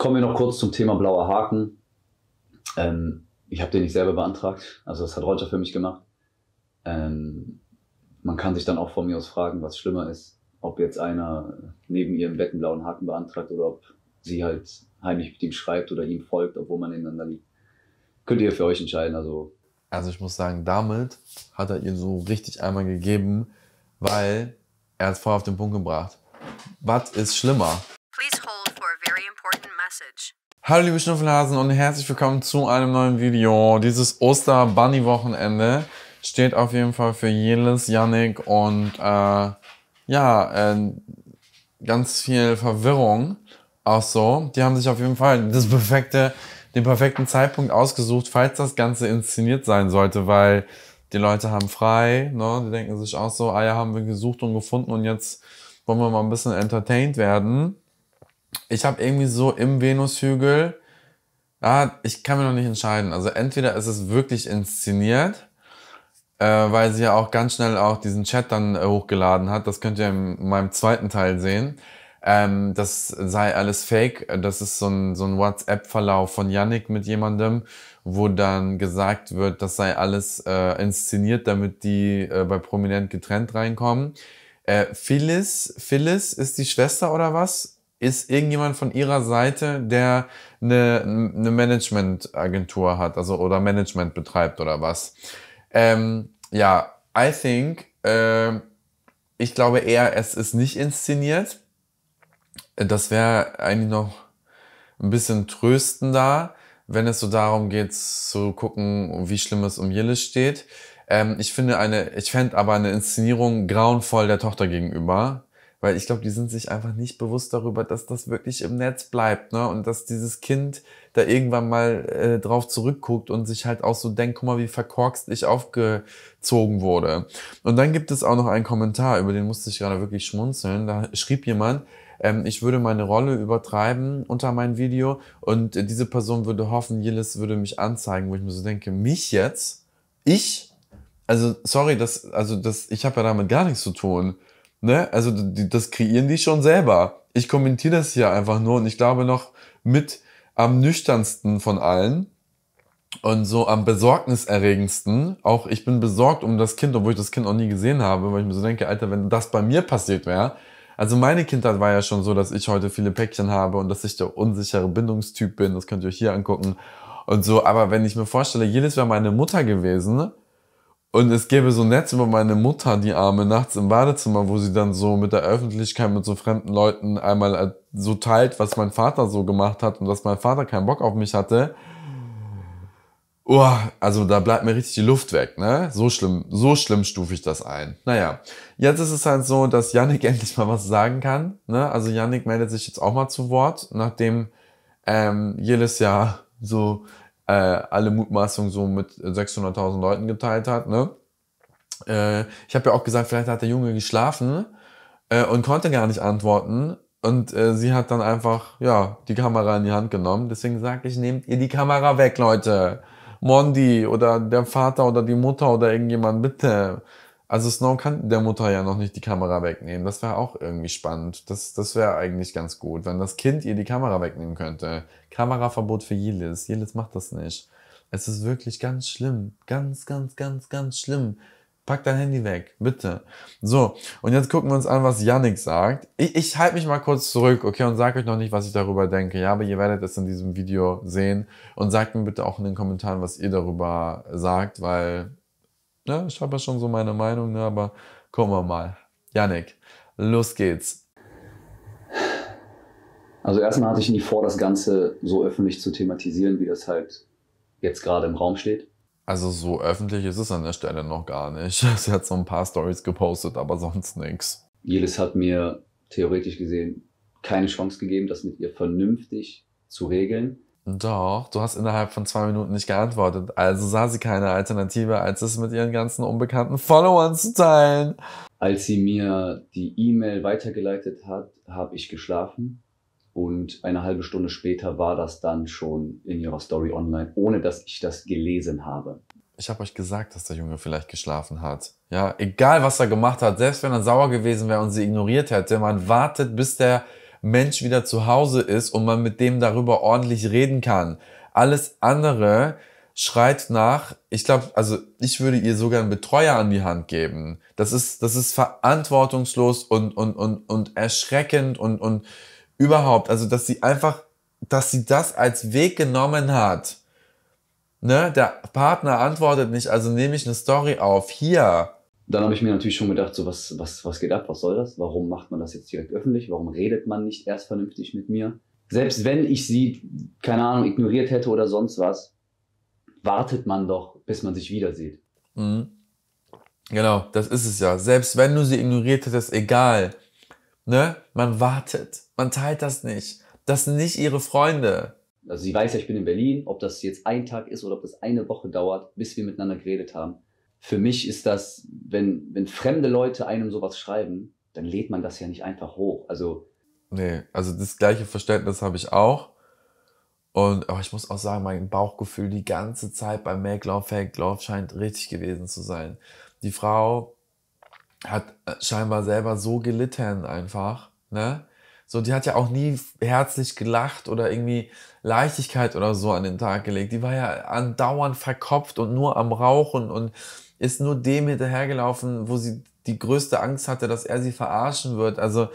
Kommen wir noch kurz zum Thema blauer Haken. Ähm, ich habe den nicht selber beantragt, also das hat Roger für mich gemacht. Ähm, man kann sich dann auch von mir aus fragen, was schlimmer ist, ob jetzt einer neben ihrem im Bett einen blauen Haken beantragt oder ob sie halt heimlich mit ihm schreibt oder ihm folgt, obwohl man ineinander liegt. Könnt ihr für euch entscheiden. Also, also ich muss sagen, damit hat er ihr so richtig einmal gegeben, weil er hat vorher auf den Punkt gebracht. Was ist schlimmer? Hallo liebe Schnuffelhasen und herzlich willkommen zu einem neuen Video. Dieses Oster-Bunny-Wochenende steht auf jeden Fall für Jelis, Yannick und äh, ja, äh, ganz viel Verwirrung auch so. Die haben sich auf jeden Fall das perfekte, den perfekten Zeitpunkt ausgesucht, falls das Ganze inszeniert sein sollte, weil die Leute haben frei, ne? die denken sich auch so, Eier ah haben wir gesucht und gefunden und jetzt wollen wir mal ein bisschen entertained werden ich habe irgendwie so im Venushügel, ah, ich kann mir noch nicht entscheiden. Also entweder ist es wirklich inszeniert, äh, weil sie ja auch ganz schnell auch diesen Chat dann äh, hochgeladen hat. Das könnt ihr in meinem zweiten Teil sehen. Ähm, das sei alles fake. Das ist so ein, so ein WhatsApp-Verlauf von Yannick mit jemandem, wo dann gesagt wird, das sei alles äh, inszeniert, damit die äh, bei Prominent getrennt reinkommen. Äh, Phyllis, Phyllis ist die Schwester oder was? ist irgendjemand von Ihrer Seite, der eine, eine Managementagentur hat, also oder Management betreibt oder was? Ähm, ja, I think, äh, ich glaube eher, es ist nicht inszeniert. Das wäre eigentlich noch ein bisschen tröstender, wenn es so darum geht, zu gucken, wie schlimm es um Jillis steht. Ähm, ich finde eine, ich fände aber eine Inszenierung grauenvoll der Tochter gegenüber weil ich glaube, die sind sich einfach nicht bewusst darüber, dass das wirklich im Netz bleibt, ne? Und dass dieses Kind da irgendwann mal äh, drauf zurückguckt und sich halt auch so denkt, guck mal, wie verkorkst ich aufgezogen wurde. Und dann gibt es auch noch einen Kommentar, über den musste ich gerade wirklich schmunzeln. Da schrieb jemand, ähm, ich würde meine Rolle übertreiben unter mein Video und diese Person würde hoffen, Jilis würde mich anzeigen, wo ich mir so denke, mich jetzt? Ich? Also sorry, das, also das, ich habe ja damit gar nichts zu tun. Ne? Also die, das kreieren die schon selber. Ich kommentiere das hier einfach nur und ich glaube noch mit am nüchternsten von allen und so am besorgniserregendsten. Auch ich bin besorgt um das Kind, obwohl ich das Kind noch nie gesehen habe, weil ich mir so denke, Alter, wenn das bei mir passiert wäre. Also meine Kindheit war ja schon so, dass ich heute viele Päckchen habe und dass ich der unsichere Bindungstyp bin. Das könnt ihr euch hier angucken und so. Aber wenn ich mir vorstelle, jedes wäre meine Mutter gewesen, und es gäbe so Netz über meine Mutter, die Arme, nachts im Badezimmer, wo sie dann so mit der Öffentlichkeit, mit so fremden Leuten einmal äh, so teilt, was mein Vater so gemacht hat und dass mein Vater keinen Bock auf mich hatte. Oh, also da bleibt mir richtig die Luft weg, ne? So schlimm, so schlimm stufe ich das ein. Naja, jetzt ist es halt so, dass Yannick endlich mal was sagen kann, ne? Also Yannick meldet sich jetzt auch mal zu Wort, nachdem ähm, jedes Jahr so äh, alle Mutmaßungen so mit 600.000 Leuten geteilt hat. Ne? Äh, ich habe ja auch gesagt, vielleicht hat der Junge geschlafen äh, und konnte gar nicht antworten. Und äh, sie hat dann einfach, ja, die Kamera in die Hand genommen. Deswegen sage ich, nehmt ihr die Kamera weg, Leute. Mondi oder der Vater oder die Mutter oder irgendjemand, bitte. Also Snow kann der Mutter ja noch nicht die Kamera wegnehmen. Das wäre auch irgendwie spannend. Das, das wäre eigentlich ganz gut, wenn das Kind ihr die Kamera wegnehmen könnte. Kameraverbot für Jelis. Jelis macht das nicht. Es ist wirklich ganz schlimm. Ganz, ganz, ganz, ganz schlimm. Pack dein Handy weg, bitte. So, und jetzt gucken wir uns an, was Yannick sagt. Ich, ich halte mich mal kurz zurück, okay, und sage euch noch nicht, was ich darüber denke. Ja, aber ihr werdet es in diesem Video sehen. Und sagt mir bitte auch in den Kommentaren, was ihr darüber sagt, weil Ne? Ich habe ja schon so meine Meinung, ne? aber gucken wir mal. Janik, los geht's. Also erstmal hatte ich nie vor, das Ganze so öffentlich zu thematisieren, wie das halt jetzt gerade im Raum steht. Also so öffentlich ist es an der Stelle noch gar nicht. Sie hat so ein paar Stories gepostet, aber sonst nichts. Jelis hat mir theoretisch gesehen keine Chance gegeben, das mit ihr vernünftig zu regeln. Doch, du hast innerhalb von zwei Minuten nicht geantwortet. Also sah sie keine Alternative, als es mit ihren ganzen unbekannten Followern zu teilen. Als sie mir die E-Mail weitergeleitet hat, habe ich geschlafen. Und eine halbe Stunde später war das dann schon in ihrer Story online, ohne dass ich das gelesen habe. Ich habe euch gesagt, dass der Junge vielleicht geschlafen hat. Ja, egal was er gemacht hat, selbst wenn er sauer gewesen wäre und sie ignoriert hätte, man wartet, bis der Mensch wieder zu Hause ist und man mit dem darüber ordentlich reden kann. Alles andere schreit nach, ich glaube, also ich würde ihr sogar einen Betreuer an die Hand geben. Das ist, das ist verantwortungslos und, und, und, und erschreckend und, und überhaupt. Also, dass sie einfach, dass sie das als Weg genommen hat. Ne? Der Partner antwortet nicht, also nehme ich eine Story auf. Hier, dann habe ich mir natürlich schon gedacht, so was, was, was geht ab, was soll das? Warum macht man das jetzt direkt öffentlich? Warum redet man nicht erst vernünftig mit mir? Selbst wenn ich sie, keine Ahnung, ignoriert hätte oder sonst was, wartet man doch, bis man sich wieder sieht. Mhm. Genau, das ist es ja. Selbst wenn du sie ignoriert hättest, egal. Ne? Man wartet. Man teilt das nicht. Das sind nicht ihre Freunde. Also sie weiß ja, ich bin in Berlin. Ob das jetzt ein Tag ist oder ob das eine Woche dauert, bis wir miteinander geredet haben für mich ist das, wenn, wenn fremde Leute einem sowas schreiben, dann lädt man das ja nicht einfach hoch. Also. Nee, also das gleiche Verständnis habe ich auch. Und aber ich muss auch sagen, mein Bauchgefühl die ganze Zeit beim Make Love Fake Love scheint richtig gewesen zu sein. Die Frau hat äh, scheinbar selber so gelitten einfach, ne? So, die hat ja auch nie herzlich gelacht oder irgendwie Leichtigkeit oder so an den Tag gelegt. Die war ja andauernd verkopft und nur am Rauchen und ist nur dem hinterhergelaufen, wo sie die größte Angst hatte, dass er sie verarschen wird. Also,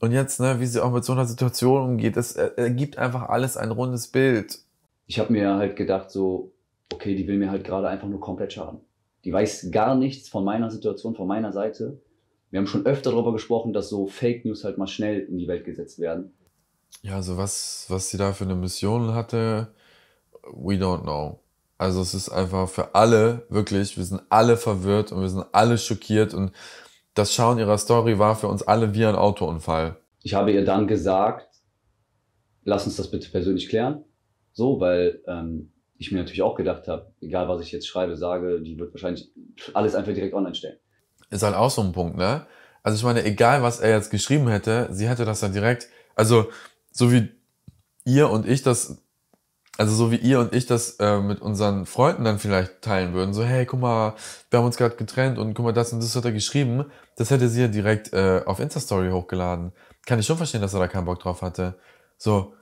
und jetzt, ne, wie sie auch mit so einer Situation umgeht, es äh, ergibt einfach alles ein rundes Bild. Ich habe mir halt gedacht, so, okay, die will mir halt gerade einfach nur komplett schaden. Die weiß gar nichts von meiner Situation, von meiner Seite. Wir haben schon öfter darüber gesprochen, dass so Fake News halt mal schnell in die Welt gesetzt werden. Ja, also was, was sie da für eine Mission hatte, we don't know. Also es ist einfach für alle, wirklich, wir sind alle verwirrt und wir sind alle schockiert und das Schauen ihrer Story war für uns alle wie ein Autounfall. Ich habe ihr dann gesagt, lass uns das bitte persönlich klären. So, weil ähm, ich mir natürlich auch gedacht habe, egal was ich jetzt schreibe, sage, die wird wahrscheinlich alles einfach direkt online stellen. Ist halt auch so ein Punkt, ne? Also ich meine, egal was er jetzt geschrieben hätte, sie hätte das dann direkt, also so wie ihr und ich das also so wie ihr und ich das äh, mit unseren Freunden dann vielleicht teilen würden, so hey, guck mal, wir haben uns gerade getrennt und guck mal, das und das hat er geschrieben, das hätte sie ja direkt äh, auf Insta-Story hochgeladen. Kann ich schon verstehen, dass er da keinen Bock drauf hatte. So.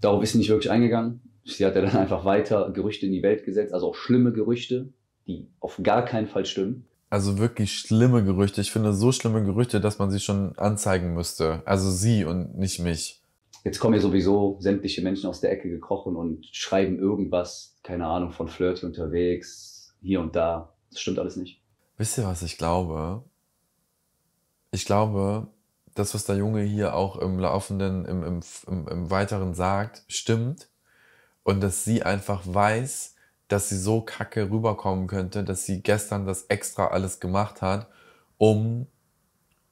Darauf ist sie nicht wirklich eingegangen. Sie hat ja dann einfach weiter Gerüchte in die Welt gesetzt, also auch schlimme Gerüchte, die auf gar keinen Fall stimmen. Also wirklich schlimme Gerüchte. Ich finde so schlimme Gerüchte, dass man sie schon anzeigen müsste. Also sie und nicht mich. Jetzt kommen ja sowieso sämtliche Menschen aus der Ecke gekrochen und schreiben irgendwas, keine Ahnung, von Flirty unterwegs, hier und da. Das stimmt alles nicht. Wisst ihr, was ich glaube? Ich glaube, das, was der Junge hier auch im Laufenden, im, im, im, im Weiteren sagt, stimmt. Und dass sie einfach weiß, dass sie so kacke rüberkommen könnte, dass sie gestern das extra alles gemacht hat, um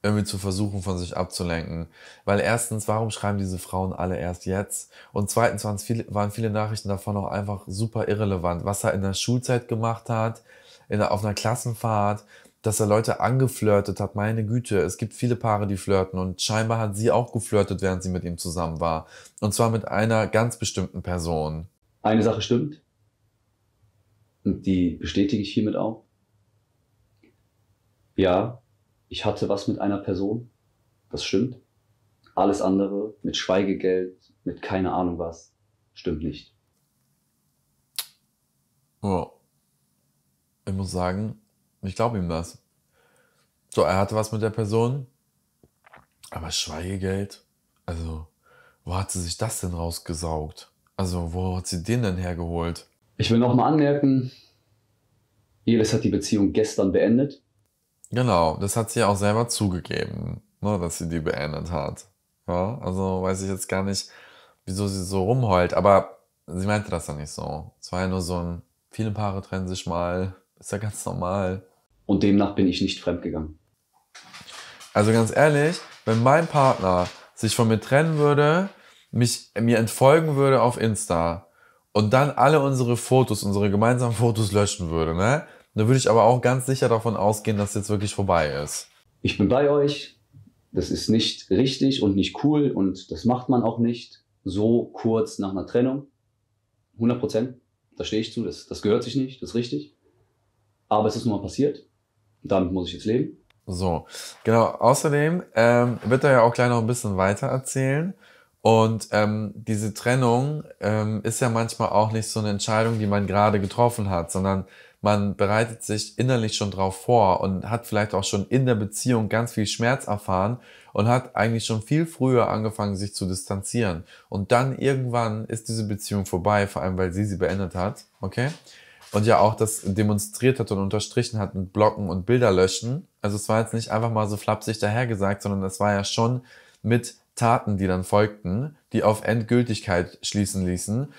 irgendwie zu versuchen, von sich abzulenken. Weil erstens, warum schreiben diese Frauen alle erst jetzt? Und zweitens waren viele, waren viele Nachrichten davon auch einfach super irrelevant. Was er in der Schulzeit gemacht hat, in, auf einer Klassenfahrt, dass er Leute angeflirtet hat. Meine Güte, es gibt viele Paare, die flirten und scheinbar hat sie auch geflirtet, während sie mit ihm zusammen war. Und zwar mit einer ganz bestimmten Person. Eine Sache stimmt und die bestätige ich hiermit auch. Ja, ich hatte was mit einer Person, das stimmt. Alles andere mit Schweigegeld, mit keine Ahnung was, stimmt nicht. Oh. Ich muss sagen, ich glaube ihm das. So, er hatte was mit der Person, aber Schweigegeld, also, wo hat sie sich das denn rausgesaugt? Also, wo hat sie den denn hergeholt? Ich will nochmal anmerken, Elis hat die Beziehung gestern beendet. Genau, das hat sie ja auch selber zugegeben, ne, dass sie die beendet hat. Ja, also weiß ich jetzt gar nicht, wieso sie so rumheult, aber sie meinte das ja nicht so. Es war ja nur so ein, viele Paare trennen sich mal, ist ja ganz normal. Und demnach bin ich nicht fremdgegangen. Also ganz ehrlich, wenn mein Partner sich von mir trennen würde, mich mir entfolgen würde auf Insta und dann alle unsere Fotos, unsere gemeinsamen Fotos löschen würde, ne? Da würde ich aber auch ganz sicher davon ausgehen, dass jetzt wirklich vorbei ist. Ich bin bei euch. Das ist nicht richtig und nicht cool und das macht man auch nicht so kurz nach einer Trennung. 100 Prozent. Da stehe ich zu. Das, das gehört sich nicht. Das ist richtig. Aber es ist nun mal passiert. Damit muss ich jetzt leben. So, genau. Außerdem ähm, wird er ja auch gleich noch ein bisschen weiter erzählen. Und ähm, diese Trennung ähm, ist ja manchmal auch nicht so eine Entscheidung, die man gerade getroffen hat, sondern man bereitet sich innerlich schon drauf vor und hat vielleicht auch schon in der Beziehung ganz viel Schmerz erfahren und hat eigentlich schon viel früher angefangen, sich zu distanzieren. Und dann irgendwann ist diese Beziehung vorbei, vor allem weil sie sie beendet hat, okay? Und ja auch das demonstriert hat und unterstrichen hat mit Blocken und Bilder löschen. Also es war jetzt nicht einfach mal so flapsig dahergesagt, sondern es war ja schon mit Taten, die dann folgten, die auf Endgültigkeit schließen ließen.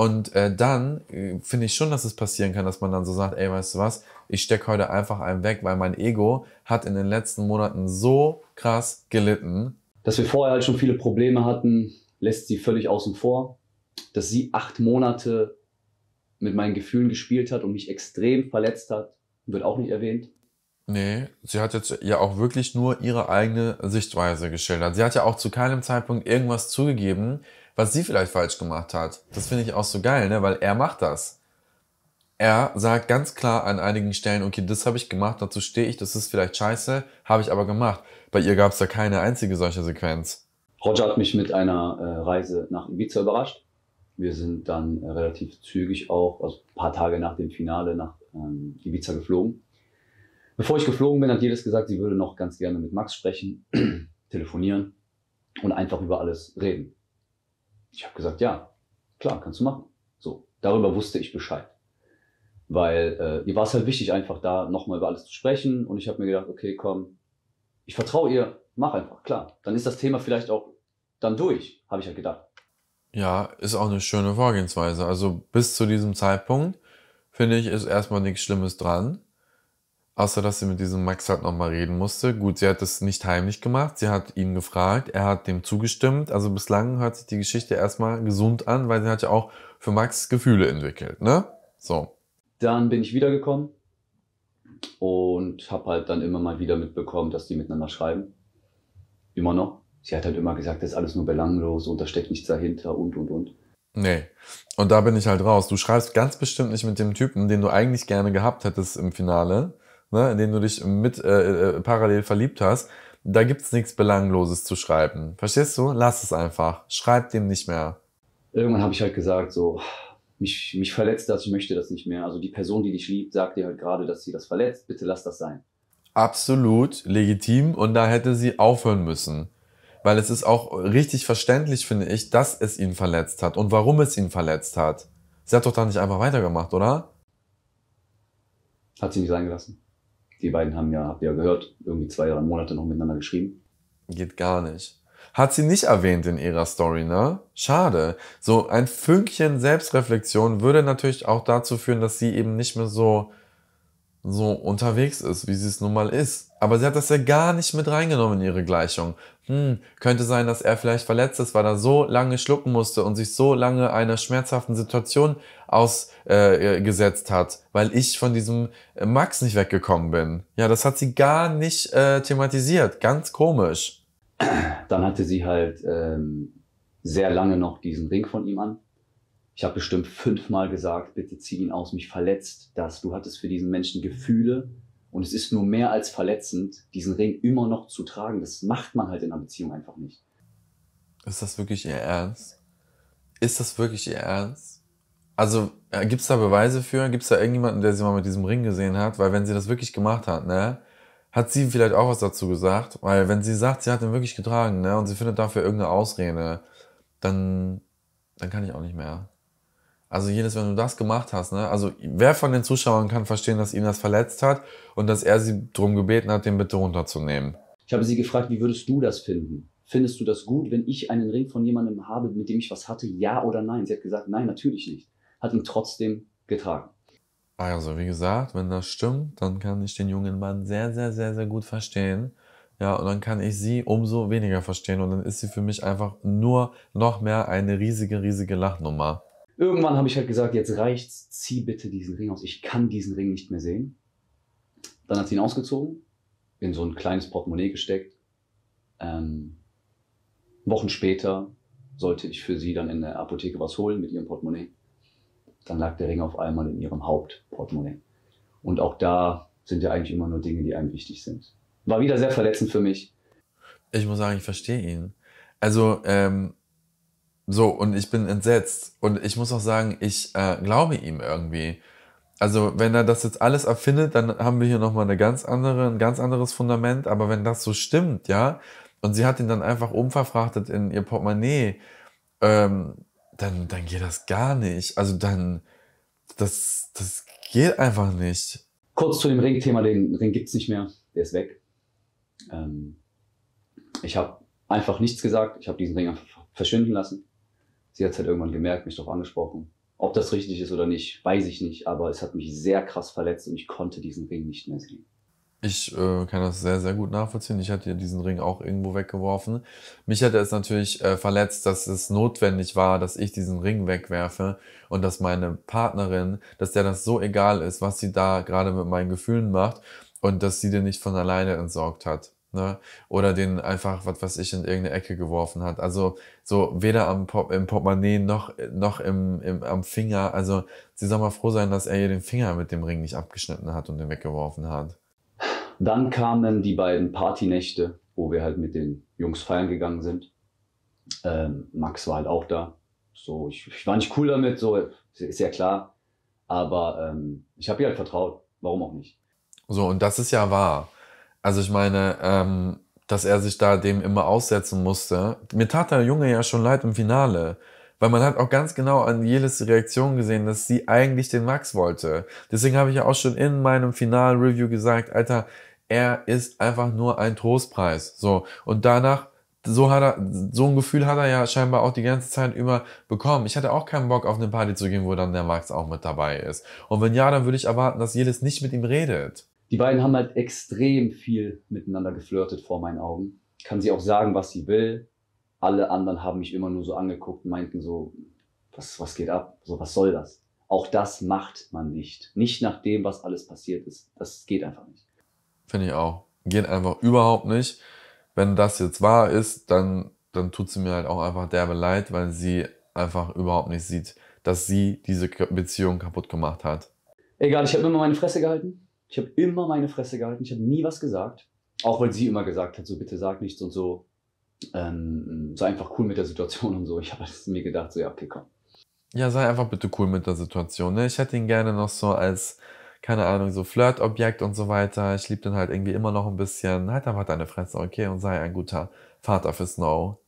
Und äh, dann äh, finde ich schon, dass es passieren kann, dass man dann so sagt, ey, weißt du was, ich stecke heute einfach einen weg, weil mein Ego hat in den letzten Monaten so krass gelitten. Dass wir vorher halt schon viele Probleme hatten, lässt sie völlig außen vor. Dass sie acht Monate mit meinen Gefühlen gespielt hat und mich extrem verletzt hat, wird auch nicht erwähnt. Nee, sie hat jetzt ja auch wirklich nur ihre eigene Sichtweise geschildert. Sie hat ja auch zu keinem Zeitpunkt irgendwas zugegeben, was sie vielleicht falsch gemacht hat. Das finde ich auch so geil, ne? weil er macht das. Er sagt ganz klar an einigen Stellen, okay, das habe ich gemacht, dazu stehe ich, das ist vielleicht scheiße, habe ich aber gemacht. Bei ihr gab es da keine einzige solche Sequenz. Roger hat mich mit einer äh, Reise nach Ibiza überrascht. Wir sind dann äh, relativ zügig auch, also ein paar Tage nach dem Finale, nach ähm, Ibiza geflogen. Bevor ich geflogen bin, hat Jedes gesagt, sie würde noch ganz gerne mit Max sprechen, telefonieren und einfach über alles reden. Ich habe gesagt, ja, klar, kannst du machen. So, darüber wusste ich Bescheid. Weil äh, ihr war es halt wichtig, einfach da nochmal über alles zu sprechen. Und ich habe mir gedacht, okay, komm, ich vertraue ihr, mach einfach, klar. Dann ist das Thema vielleicht auch dann durch, habe ich halt gedacht. Ja, ist auch eine schöne Vorgehensweise. Also bis zu diesem Zeitpunkt finde ich, ist erstmal nichts Schlimmes dran. Außer, dass sie mit diesem Max halt nochmal reden musste. Gut, sie hat es nicht heimlich gemacht. Sie hat ihn gefragt. Er hat dem zugestimmt. Also bislang hört sich die Geschichte erstmal gesund an, weil sie hat ja auch für Max Gefühle entwickelt, ne? So. Dann bin ich wiedergekommen und habe halt dann immer mal wieder mitbekommen, dass die miteinander schreiben. Immer noch. Sie hat halt immer gesagt, das ist alles nur belanglos und da steckt nichts dahinter und und und. Nee. Und da bin ich halt raus. Du schreibst ganz bestimmt nicht mit dem Typen, den du eigentlich gerne gehabt hättest im Finale ne, in den du dich mit äh, äh parallel verliebt hast, da gibt es nichts Belangloses zu schreiben. Verstehst du? Lass es einfach. Schreib dem nicht mehr. Irgendwann habe ich halt gesagt, so, mich, mich verletzt das, ich möchte das nicht mehr. Also die Person, die dich liebt, sagt dir halt gerade, dass sie das verletzt. Bitte lass das sein. Absolut legitim und da hätte sie aufhören müssen. Weil es ist auch richtig verständlich, finde ich, dass es ihn verletzt hat und warum es ihn verletzt hat. Sie hat doch da nicht einfach weitergemacht, oder? Hat sie nicht sein gelassen. Die beiden haben ja, habt ihr ja gehört, irgendwie zwei Jahre, Monate noch miteinander geschrieben. Geht gar nicht. Hat sie nicht erwähnt in ihrer Story, ne? Schade. So ein Fünkchen Selbstreflexion würde natürlich auch dazu führen, dass sie eben nicht mehr so, so unterwegs ist, wie sie es nun mal ist. Aber sie hat das ja gar nicht mit reingenommen in ihre Gleichung hm, könnte sein, dass er vielleicht verletzt ist, weil er so lange schlucken musste und sich so lange einer schmerzhaften Situation ausgesetzt äh, hat, weil ich von diesem äh, Max nicht weggekommen bin. Ja, das hat sie gar nicht äh, thematisiert. Ganz komisch. Dann hatte sie halt ähm, sehr lange noch diesen Ring von ihm an. Ich habe bestimmt fünfmal gesagt, bitte zieh ihn aus, mich verletzt dass Du hattest für diesen Menschen Gefühle, und es ist nur mehr als verletzend, diesen Ring immer noch zu tragen. Das macht man halt in einer Beziehung einfach nicht. Ist das wirklich ihr Ernst? Ist das wirklich ihr Ernst? Also äh, gibt es da Beweise für? Gibt es da irgendjemanden, der sie mal mit diesem Ring gesehen hat? Weil wenn sie das wirklich gemacht hat, ne, hat sie vielleicht auch was dazu gesagt? Weil wenn sie sagt, sie hat den wirklich getragen, ne, und sie findet dafür irgendeine Ausrede, dann, dann kann ich auch nicht mehr. Also jedes, wenn du das gemacht hast, ne? Also wer von den Zuschauern kann verstehen, dass ihn das verletzt hat und dass er sie darum gebeten hat, den bitte runterzunehmen? Ich habe sie gefragt, wie würdest du das finden? Findest du das gut, wenn ich einen Ring von jemandem habe, mit dem ich was hatte, ja oder nein? Sie hat gesagt, nein, natürlich nicht. Hat ihn trotzdem getragen. Ah also, wie gesagt, wenn das stimmt, dann kann ich den jungen Mann sehr, sehr, sehr, sehr gut verstehen. Ja, und dann kann ich sie umso weniger verstehen. Und dann ist sie für mich einfach nur noch mehr eine riesige, riesige Lachnummer. Irgendwann habe ich halt gesagt, jetzt reicht's, zieh bitte diesen Ring aus. Ich kann diesen Ring nicht mehr sehen. Dann hat sie ihn ausgezogen, in so ein kleines Portemonnaie gesteckt. Ähm, Wochen später sollte ich für sie dann in der Apotheke was holen mit ihrem Portemonnaie. Dann lag der Ring auf einmal in ihrem Hauptportemonnaie. Und auch da sind ja eigentlich immer nur Dinge, die einem wichtig sind. War wieder sehr verletzend für mich. Ich muss sagen, ich verstehe ihn. Also ähm, so, und ich bin entsetzt. Und ich muss auch sagen, ich äh, glaube ihm irgendwie. Also, wenn er das jetzt alles erfindet, dann haben wir hier nochmal eine ganz andere, ein ganz anderes Fundament. Aber wenn das so stimmt, ja, und sie hat ihn dann einfach umverfrachtet in ihr Portemonnaie, ähm, dann, dann geht das gar nicht. Also dann, das, das geht einfach nicht. Kurz zu dem Ringthema, den Ring gibt es nicht mehr, der ist weg. Ähm, ich habe einfach nichts gesagt, ich habe diesen Ring einfach verschwinden lassen sie hat es halt irgendwann gemerkt, mich darauf angesprochen. Ob das richtig ist oder nicht, weiß ich nicht, aber es hat mich sehr krass verletzt und ich konnte diesen Ring nicht mehr sehen. Ich äh, kann das sehr, sehr gut nachvollziehen. Ich hatte ja diesen Ring auch irgendwo weggeworfen. Mich hatte es natürlich äh, verletzt, dass es notwendig war, dass ich diesen Ring wegwerfe und dass meine Partnerin, dass der das so egal ist, was sie da gerade mit meinen Gefühlen macht und dass sie den nicht von alleine entsorgt hat ne? oder den einfach, was weiß ich, in irgendeine Ecke geworfen hat. Also so weder am Pop im Portemonnaie noch, noch im, im, am Finger. Also sie soll mal froh sein, dass er ihr den Finger mit dem Ring nicht abgeschnitten hat und den weggeworfen hat. Dann kamen die beiden Partynächte, wo wir halt mit den Jungs feiern gegangen sind. Ähm, Max war halt auch da. So, ich, ich war nicht cool damit, so ist ja klar. Aber ähm, ich habe ihr halt vertraut. Warum auch nicht? So, und das ist ja wahr. Also ich meine, ähm, dass er sich da dem immer aussetzen musste. Mir tat der Junge ja schon leid im Finale. Weil man hat auch ganz genau an Jelis Reaktion gesehen, dass sie eigentlich den Max wollte. Deswegen habe ich ja auch schon in meinem Final-Review gesagt, Alter, er ist einfach nur ein Trostpreis. So. Und danach, so hat er, so ein Gefühl hat er ja scheinbar auch die ganze Zeit über bekommen. Ich hatte auch keinen Bock, auf eine Party zu gehen, wo dann der Max auch mit dabei ist. Und wenn ja, dann würde ich erwarten, dass Jelis nicht mit ihm redet. Die beiden haben halt extrem viel miteinander geflirtet vor meinen Augen. Kann sie auch sagen, was sie will. Alle anderen haben mich immer nur so angeguckt und meinten so, was, was geht ab? So, was soll das? Auch das macht man nicht. Nicht nach dem, was alles passiert ist. Das geht einfach nicht. Finde ich auch. Geht einfach überhaupt nicht. Wenn das jetzt wahr ist, dann, dann tut sie mir halt auch einfach derbe leid, weil sie einfach überhaupt nicht sieht, dass sie diese Beziehung kaputt gemacht hat. Egal, ich habe immer meine Fresse gehalten ich habe immer meine Fresse gehalten, ich habe nie was gesagt. Auch weil sie immer gesagt hat, so bitte sag nichts und so. Ähm, sei einfach cool mit der Situation und so. Ich habe mir gedacht, so ja, okay, komm. Ja, sei einfach bitte cool mit der Situation. Ne? Ich hätte ihn gerne noch so als, keine Ahnung, so Flirtobjekt und so weiter. Ich liebe den halt irgendwie immer noch ein bisschen. Halt einfach deine Fresse, okay, und sei ein guter Vater für Snow.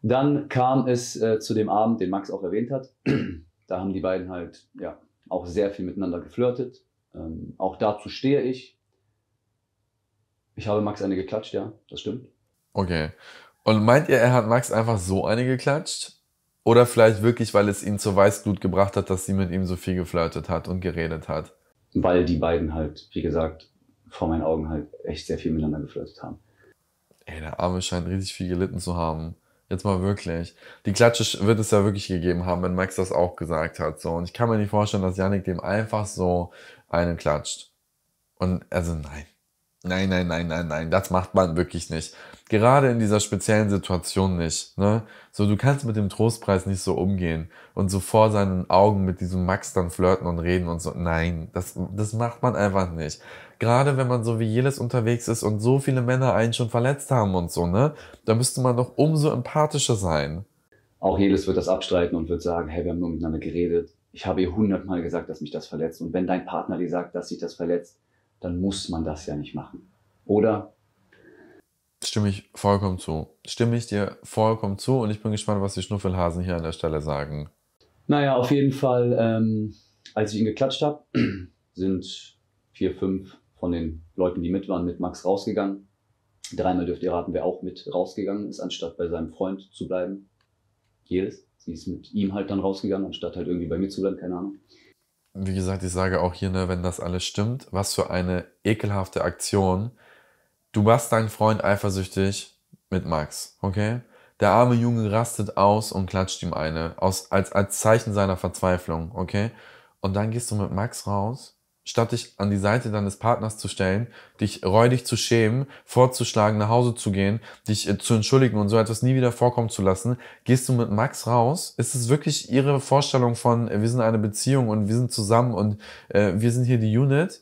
Dann kam es äh, zu dem Abend, den Max auch erwähnt hat. da haben die beiden halt, ja, auch sehr viel miteinander geflirtet. Ähm, auch dazu stehe ich. Ich habe Max eine geklatscht, ja, das stimmt. Okay. Und meint ihr, er hat Max einfach so eine geklatscht? Oder vielleicht wirklich, weil es ihn zur Weißglut gebracht hat, dass sie mit ihm so viel geflirtet hat und geredet hat? Weil die beiden halt, wie gesagt, vor meinen Augen halt echt sehr viel miteinander geflirtet haben. Ey, der Arme scheint richtig viel gelitten zu haben. Jetzt mal wirklich. Die Klatsche wird es ja wirklich gegeben haben, wenn Max das auch gesagt hat. So. Und ich kann mir nicht vorstellen, dass Yannick dem einfach so einen klatscht. Und also nein. Nein, nein, nein, nein, nein. Das macht man wirklich nicht. Gerade in dieser speziellen Situation nicht. Ne? So, du kannst mit dem Trostpreis nicht so umgehen und so vor seinen Augen mit diesem Max dann flirten und reden und so. Nein, das, das macht man einfach nicht gerade wenn man so wie jedes unterwegs ist und so viele Männer einen schon verletzt haben und so, ne? Da müsste man doch umso empathischer sein. Auch jedes wird das abstreiten und wird sagen, hey, wir haben nur miteinander geredet. Ich habe ihr hundertmal gesagt, dass mich das verletzt. Und wenn dein Partner dir sagt, dass sich das verletzt, dann muss man das ja nicht machen. Oder? Stimme ich vollkommen zu. Stimme ich dir vollkommen zu und ich bin gespannt, was die Schnuffelhasen hier an der Stelle sagen. Naja, auf jeden Fall, ähm, als ich ihn geklatscht habe, sind vier, fünf von den Leuten, die mit waren, mit Max rausgegangen. Dreimal dürft ihr raten, wer auch mit rausgegangen ist, anstatt bei seinem Freund zu bleiben. Jedes. Sie ist mit ihm halt dann rausgegangen, anstatt halt irgendwie bei mir zu bleiben, keine Ahnung. Wie gesagt, ich sage auch hier, ne, wenn das alles stimmt, was für eine ekelhafte Aktion. Du machst deinen Freund eifersüchtig mit Max, okay? Der arme Junge rastet aus und klatscht ihm eine, aus, als, als Zeichen seiner Verzweiflung, okay? Und dann gehst du mit Max raus statt dich an die Seite deines Partners zu stellen, dich räudig zu schämen, vorzuschlagen, nach Hause zu gehen, dich äh, zu entschuldigen und so etwas nie wieder vorkommen zu lassen, gehst du mit Max raus? Ist es wirklich ihre Vorstellung von, äh, wir sind eine Beziehung und wir sind zusammen und äh, wir sind hier die Unit?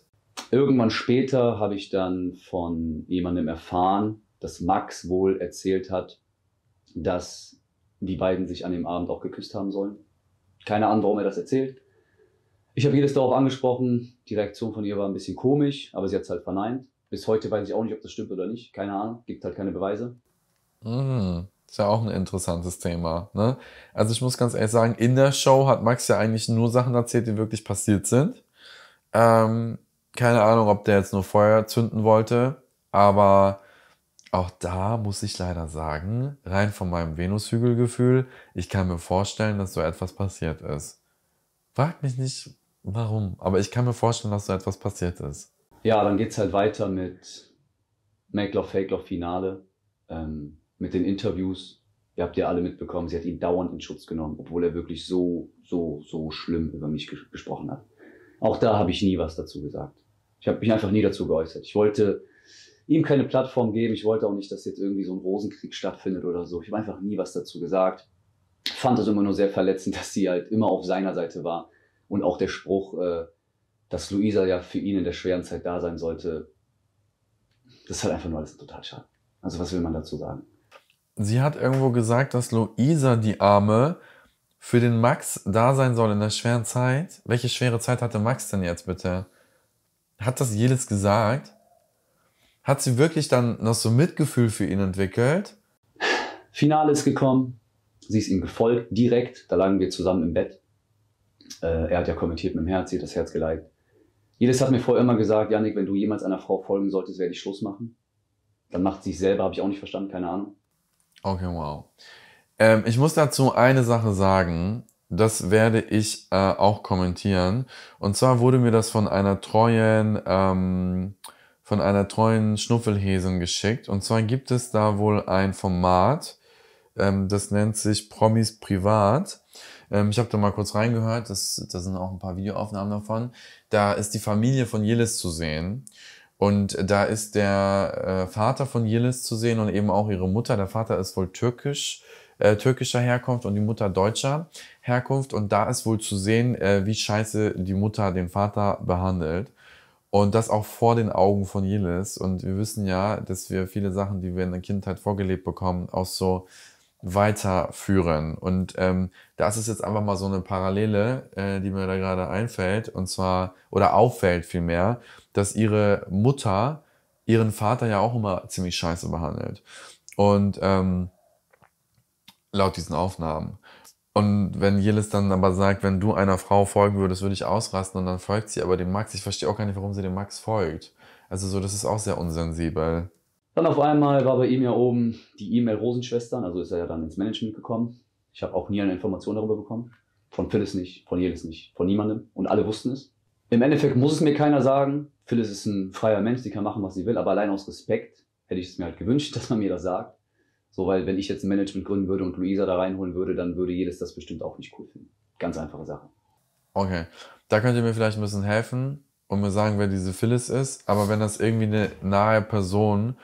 Irgendwann später habe ich dann von jemandem erfahren, dass Max wohl erzählt hat, dass die beiden sich an dem Abend auch geküsst haben sollen. Keine Ahnung, warum er das erzählt. Ich habe jedes darauf angesprochen. Die Reaktion von ihr war ein bisschen komisch, aber sie hat es halt verneint. Bis heute weiß ich auch nicht, ob das stimmt oder nicht. Keine Ahnung, gibt halt keine Beweise. Mhm. Ist ja auch ein interessantes Thema. Ne? Also ich muss ganz ehrlich sagen, in der Show hat Max ja eigentlich nur Sachen erzählt, die wirklich passiert sind. Ähm, keine Ahnung, ob der jetzt nur Feuer zünden wollte, aber auch da muss ich leider sagen, rein von meinem Venushügelgefühl, ich kann mir vorstellen, dass so etwas passiert ist. Frag mich nicht, Warum? Aber ich kann mir vorstellen, dass so etwas passiert ist. Ja, dann geht es halt weiter mit Make Love, Fake Love Finale, ähm, mit den Interviews. Ihr habt ja alle mitbekommen, sie hat ihn dauernd in Schutz genommen, obwohl er wirklich so, so, so schlimm über mich ges gesprochen hat. Auch da habe ich nie was dazu gesagt. Ich habe mich einfach nie dazu geäußert. Ich wollte ihm keine Plattform geben. Ich wollte auch nicht, dass jetzt irgendwie so ein Rosenkrieg stattfindet oder so. Ich habe einfach nie was dazu gesagt. Fand es immer nur sehr verletzend, dass sie halt immer auf seiner Seite war und auch der Spruch, äh, dass Luisa ja für ihn in der schweren Zeit da sein sollte, das ist halt einfach nur alles total schade. Also was will man dazu sagen? Sie hat irgendwo gesagt, dass Luisa die Arme für den Max da sein soll in der schweren Zeit. Welche schwere Zeit hatte Max denn jetzt bitte? Hat das jedes gesagt? Hat sie wirklich dann noch so Mitgefühl für ihn entwickelt? Finale ist gekommen. Sie ist ihm gefolgt, direkt. Da lagen wir zusammen im Bett. Äh, er hat ja kommentiert mit dem Herz, ihr das Herz geliked. Jedes hat mir vorher immer gesagt, Janik, wenn du jemals einer Frau folgen solltest, werde ich Schluss machen. Dann macht sich selber, habe ich auch nicht verstanden, keine Ahnung. Okay, wow. Ähm, ich muss dazu eine Sache sagen. Das werde ich äh, auch kommentieren. Und zwar wurde mir das von einer treuen, ähm, von einer treuen Schnuffelhesin geschickt. Und zwar gibt es da wohl ein Format, ähm, das nennt sich Promis Privat. Ähm, ich habe da mal kurz reingehört, das, da sind auch ein paar Videoaufnahmen davon. Da ist die Familie von Jelis zu sehen. Und da ist der äh, Vater von Jelis zu sehen und eben auch ihre Mutter. Der Vater ist wohl türkisch, äh, türkischer Herkunft und die Mutter deutscher Herkunft. Und da ist wohl zu sehen, äh, wie scheiße die Mutter den Vater behandelt. Und das auch vor den Augen von Jelis. Und wir wissen ja, dass wir viele Sachen, die wir in der Kindheit vorgelebt bekommen, auch so weiterführen. Und ähm, das ist jetzt einfach mal so eine Parallele, äh, die mir da gerade einfällt, und zwar, oder auffällt vielmehr, dass ihre Mutter ihren Vater ja auch immer ziemlich scheiße behandelt. Und ähm, laut diesen Aufnahmen. Und wenn Jelis dann aber sagt, wenn du einer Frau folgen würdest, würde ich ausrasten und dann folgt sie aber dem Max. Ich verstehe auch gar nicht, warum sie dem Max folgt. Also so, das ist auch sehr unsensibel. Dann auf einmal war bei ihm ja oben die E-Mail Rosenschwestern, also ist er ja dann ins Management gekommen. Ich habe auch nie eine Information darüber bekommen. Von Phyllis nicht, von Jelis nicht, von niemandem. Und alle wussten es. Im Endeffekt muss es mir keiner sagen. Phyllis ist ein freier Mensch, die kann machen, was sie will, aber allein aus Respekt hätte ich es mir halt gewünscht, dass man mir das sagt. So, weil wenn ich jetzt ein Management gründen würde und Luisa da reinholen würde, dann würde jedes das bestimmt auch nicht cool finden. Ganz einfache Sache. Okay, da könnt ihr mir vielleicht ein bisschen helfen und mir sagen, wer diese Phyllis ist. Aber wenn das irgendwie eine nahe Person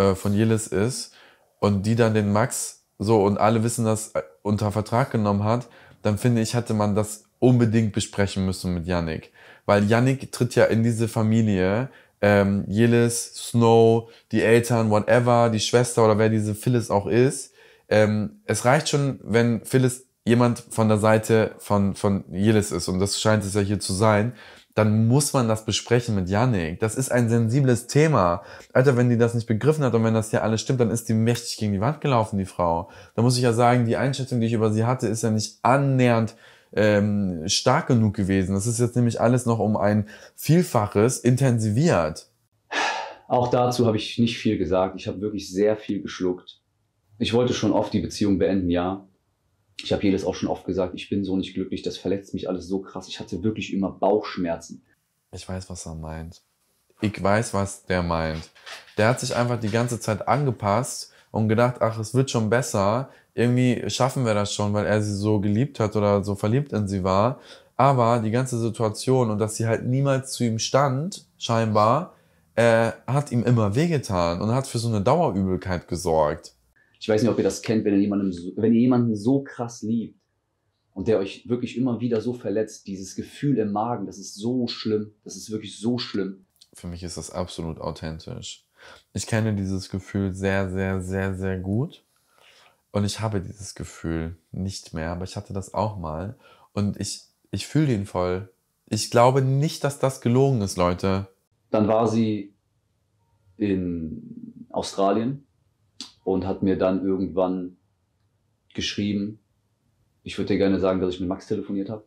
äh, von Jelis ist und die dann den Max so und alle wissen, das äh, unter Vertrag genommen hat, dann finde ich, hätte man das unbedingt besprechen müssen mit Yannick. Weil Yannick tritt ja in diese Familie, ähm, Jelis, Snow, die Eltern, whatever, die Schwester oder wer diese Phyllis auch ist. Ähm, es reicht schon, wenn Phyllis jemand von der Seite von, von Jelis ist und das scheint es ja hier zu sein, dann muss man das besprechen mit Yannick. Das ist ein sensibles Thema. Alter, wenn die das nicht begriffen hat und wenn das hier alles stimmt, dann ist die mächtig gegen die Wand gelaufen, die Frau. Da muss ich ja sagen, die Einschätzung, die ich über sie hatte, ist ja nicht annähernd ähm, stark genug gewesen. Das ist jetzt nämlich alles noch um ein Vielfaches intensiviert. Auch dazu habe ich nicht viel gesagt. Ich habe wirklich sehr viel geschluckt. Ich wollte schon oft die Beziehung beenden, ja ich habe jedes auch schon oft gesagt, ich bin so nicht glücklich, das verletzt mich alles so krass. Ich hatte wirklich immer Bauchschmerzen. Ich weiß, was er meint. Ich weiß, was der meint. Der hat sich einfach die ganze Zeit angepasst und gedacht, ach, es wird schon besser. Irgendwie schaffen wir das schon, weil er sie so geliebt hat oder so verliebt in sie war. Aber die ganze Situation und dass sie halt niemals zu ihm stand, scheinbar, äh, hat ihm immer wehgetan und hat für so eine Dauerübelkeit gesorgt. Ich weiß nicht, ob ihr das kennt, wenn ihr jemanden, wenn ihr jemanden so krass liebt und der euch wirklich immer wieder so verletzt, dieses Gefühl im Magen, das ist so schlimm, das ist wirklich so schlimm. Für mich ist das absolut authentisch. Ich kenne dieses Gefühl sehr, sehr, sehr, sehr gut. Und ich habe dieses Gefühl nicht mehr, aber ich hatte das auch mal. Und ich, ich fühle den voll. Ich glaube nicht, dass das gelogen ist, Leute. Dann war sie in Australien und hat mir dann irgendwann geschrieben, ich würde dir gerne sagen, dass ich mit Max telefoniert habe.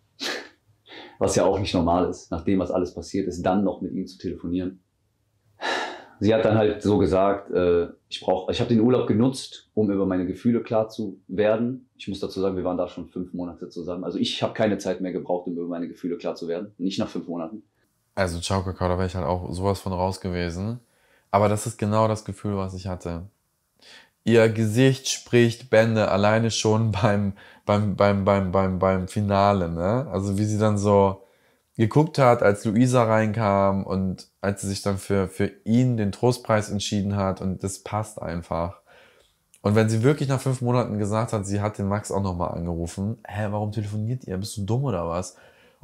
Was ja auch nicht normal ist, nachdem was alles passiert ist, dann noch mit ihm zu telefonieren. Sie hat dann halt so gesagt, äh, ich brauche, ich habe den Urlaub genutzt, um über meine Gefühle klar zu werden. Ich muss dazu sagen, wir waren da schon fünf Monate zusammen. Also ich habe keine Zeit mehr gebraucht, um über meine Gefühle klar zu werden. Nicht nach fünf Monaten. Also Ciao Kakao, da wäre ich halt auch sowas von raus gewesen. Aber das ist genau das Gefühl, was ich hatte. Ihr Gesicht spricht Bände alleine schon beim, beim, beim, beim, beim, beim Finale, ne? Also wie sie dann so geguckt hat, als Luisa reinkam und als sie sich dann für, für ihn den Trostpreis entschieden hat und das passt einfach. Und wenn sie wirklich nach fünf Monaten gesagt hat, sie hat den Max auch nochmal angerufen, hä, warum telefoniert ihr? Bist du dumm oder was?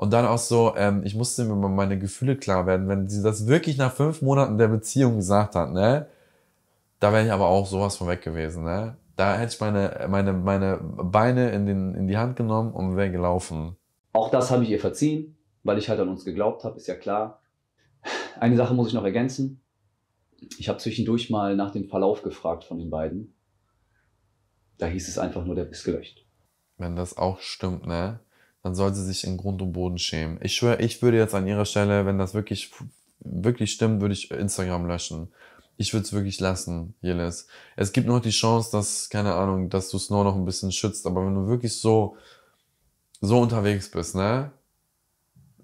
Und dann auch so, ähm, ich musste mir meine Gefühle klar werden, wenn sie das wirklich nach fünf Monaten der Beziehung gesagt hat, ne? Da wäre ich aber auch sowas von weg gewesen, ne? Da hätte ich meine, meine, meine Beine in, den, in die Hand genommen und wäre gelaufen. Auch das habe ich ihr verziehen, weil ich halt an uns geglaubt habe, ist ja klar. Eine Sache muss ich noch ergänzen. Ich habe zwischendurch mal nach dem Verlauf gefragt von den beiden. Da hieß es einfach nur, der ist gelöscht. Wenn das auch stimmt, ne? dann soll sie sich in Grund und Boden schämen. Ich schwöre, ich würde jetzt an ihrer Stelle, wenn das wirklich, wirklich stimmt, würde ich Instagram löschen. Ich würde es wirklich lassen, Jelis. Es gibt noch die Chance, dass, keine Ahnung, dass du es nur noch ein bisschen schützt, aber wenn du wirklich so, so unterwegs bist, ne?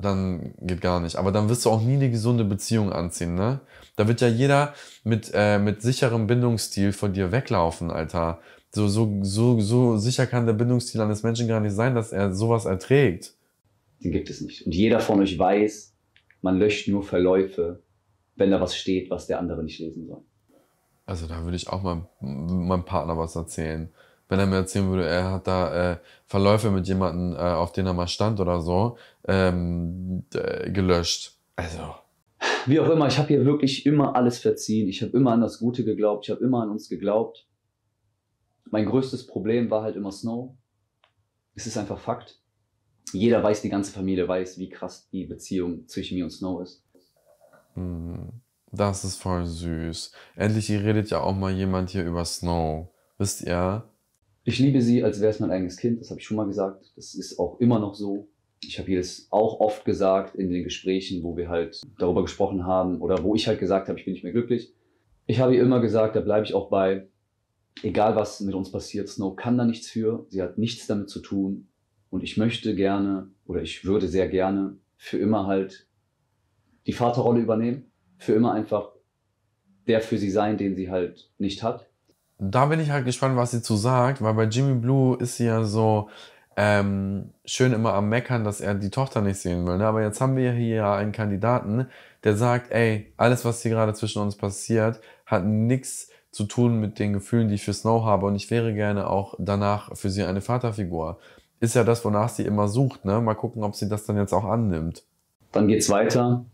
Dann geht gar nicht. Aber dann wirst du auch nie eine gesunde Beziehung anziehen, ne? Da wird ja jeder mit, äh, mit sicherem Bindungsstil von dir weglaufen, Alter so, so, so, so sicher kann der Bindungsstil eines Menschen gar nicht sein, dass er sowas erträgt. Den gibt es nicht. Und jeder von euch weiß, man löscht nur Verläufe, wenn da was steht, was der andere nicht lesen soll. Also da würde ich auch mal meinem Partner was erzählen. Wenn er mir erzählen würde, er hat da äh, Verläufe mit jemandem, äh, auf den er mal stand oder so, ähm, äh, gelöscht. Also. Wie auch immer, ich habe hier wirklich immer alles verziehen. Ich habe immer an das Gute geglaubt. Ich habe immer an uns geglaubt. Mein größtes Problem war halt immer Snow. Es ist einfach Fakt. Jeder weiß, die ganze Familie weiß, wie krass die Beziehung zwischen mir und Snow ist. Mhm. Das ist voll süß. Endlich redet ja auch mal jemand hier über Snow. Wisst ihr? Ich liebe sie, als wäre es mein eigenes Kind. Das habe ich schon mal gesagt. Das ist auch immer noch so. Ich habe ihr das auch oft gesagt in den Gesprächen, wo wir halt darüber gesprochen haben oder wo ich halt gesagt habe, ich bin nicht mehr glücklich. Ich habe ihr immer gesagt, da bleibe ich auch bei, egal was mit uns passiert, Snow kann da nichts für, sie hat nichts damit zu tun und ich möchte gerne oder ich würde sehr gerne für immer halt die Vaterrolle übernehmen, für immer einfach der für sie sein, den sie halt nicht hat. Da bin ich halt gespannt, was sie zu sagt, weil bei Jimmy Blue ist sie ja so ähm, schön immer am Meckern, dass er die Tochter nicht sehen will. Ne? Aber jetzt haben wir hier ja einen Kandidaten, der sagt, ey, alles, was hier gerade zwischen uns passiert, hat nichts zu tun mit den Gefühlen, die ich für Snow habe. Und ich wäre gerne auch danach für sie eine Vaterfigur. Ist ja das, wonach sie immer sucht. Ne? Mal gucken, ob sie das dann jetzt auch annimmt. Dann geht's weiter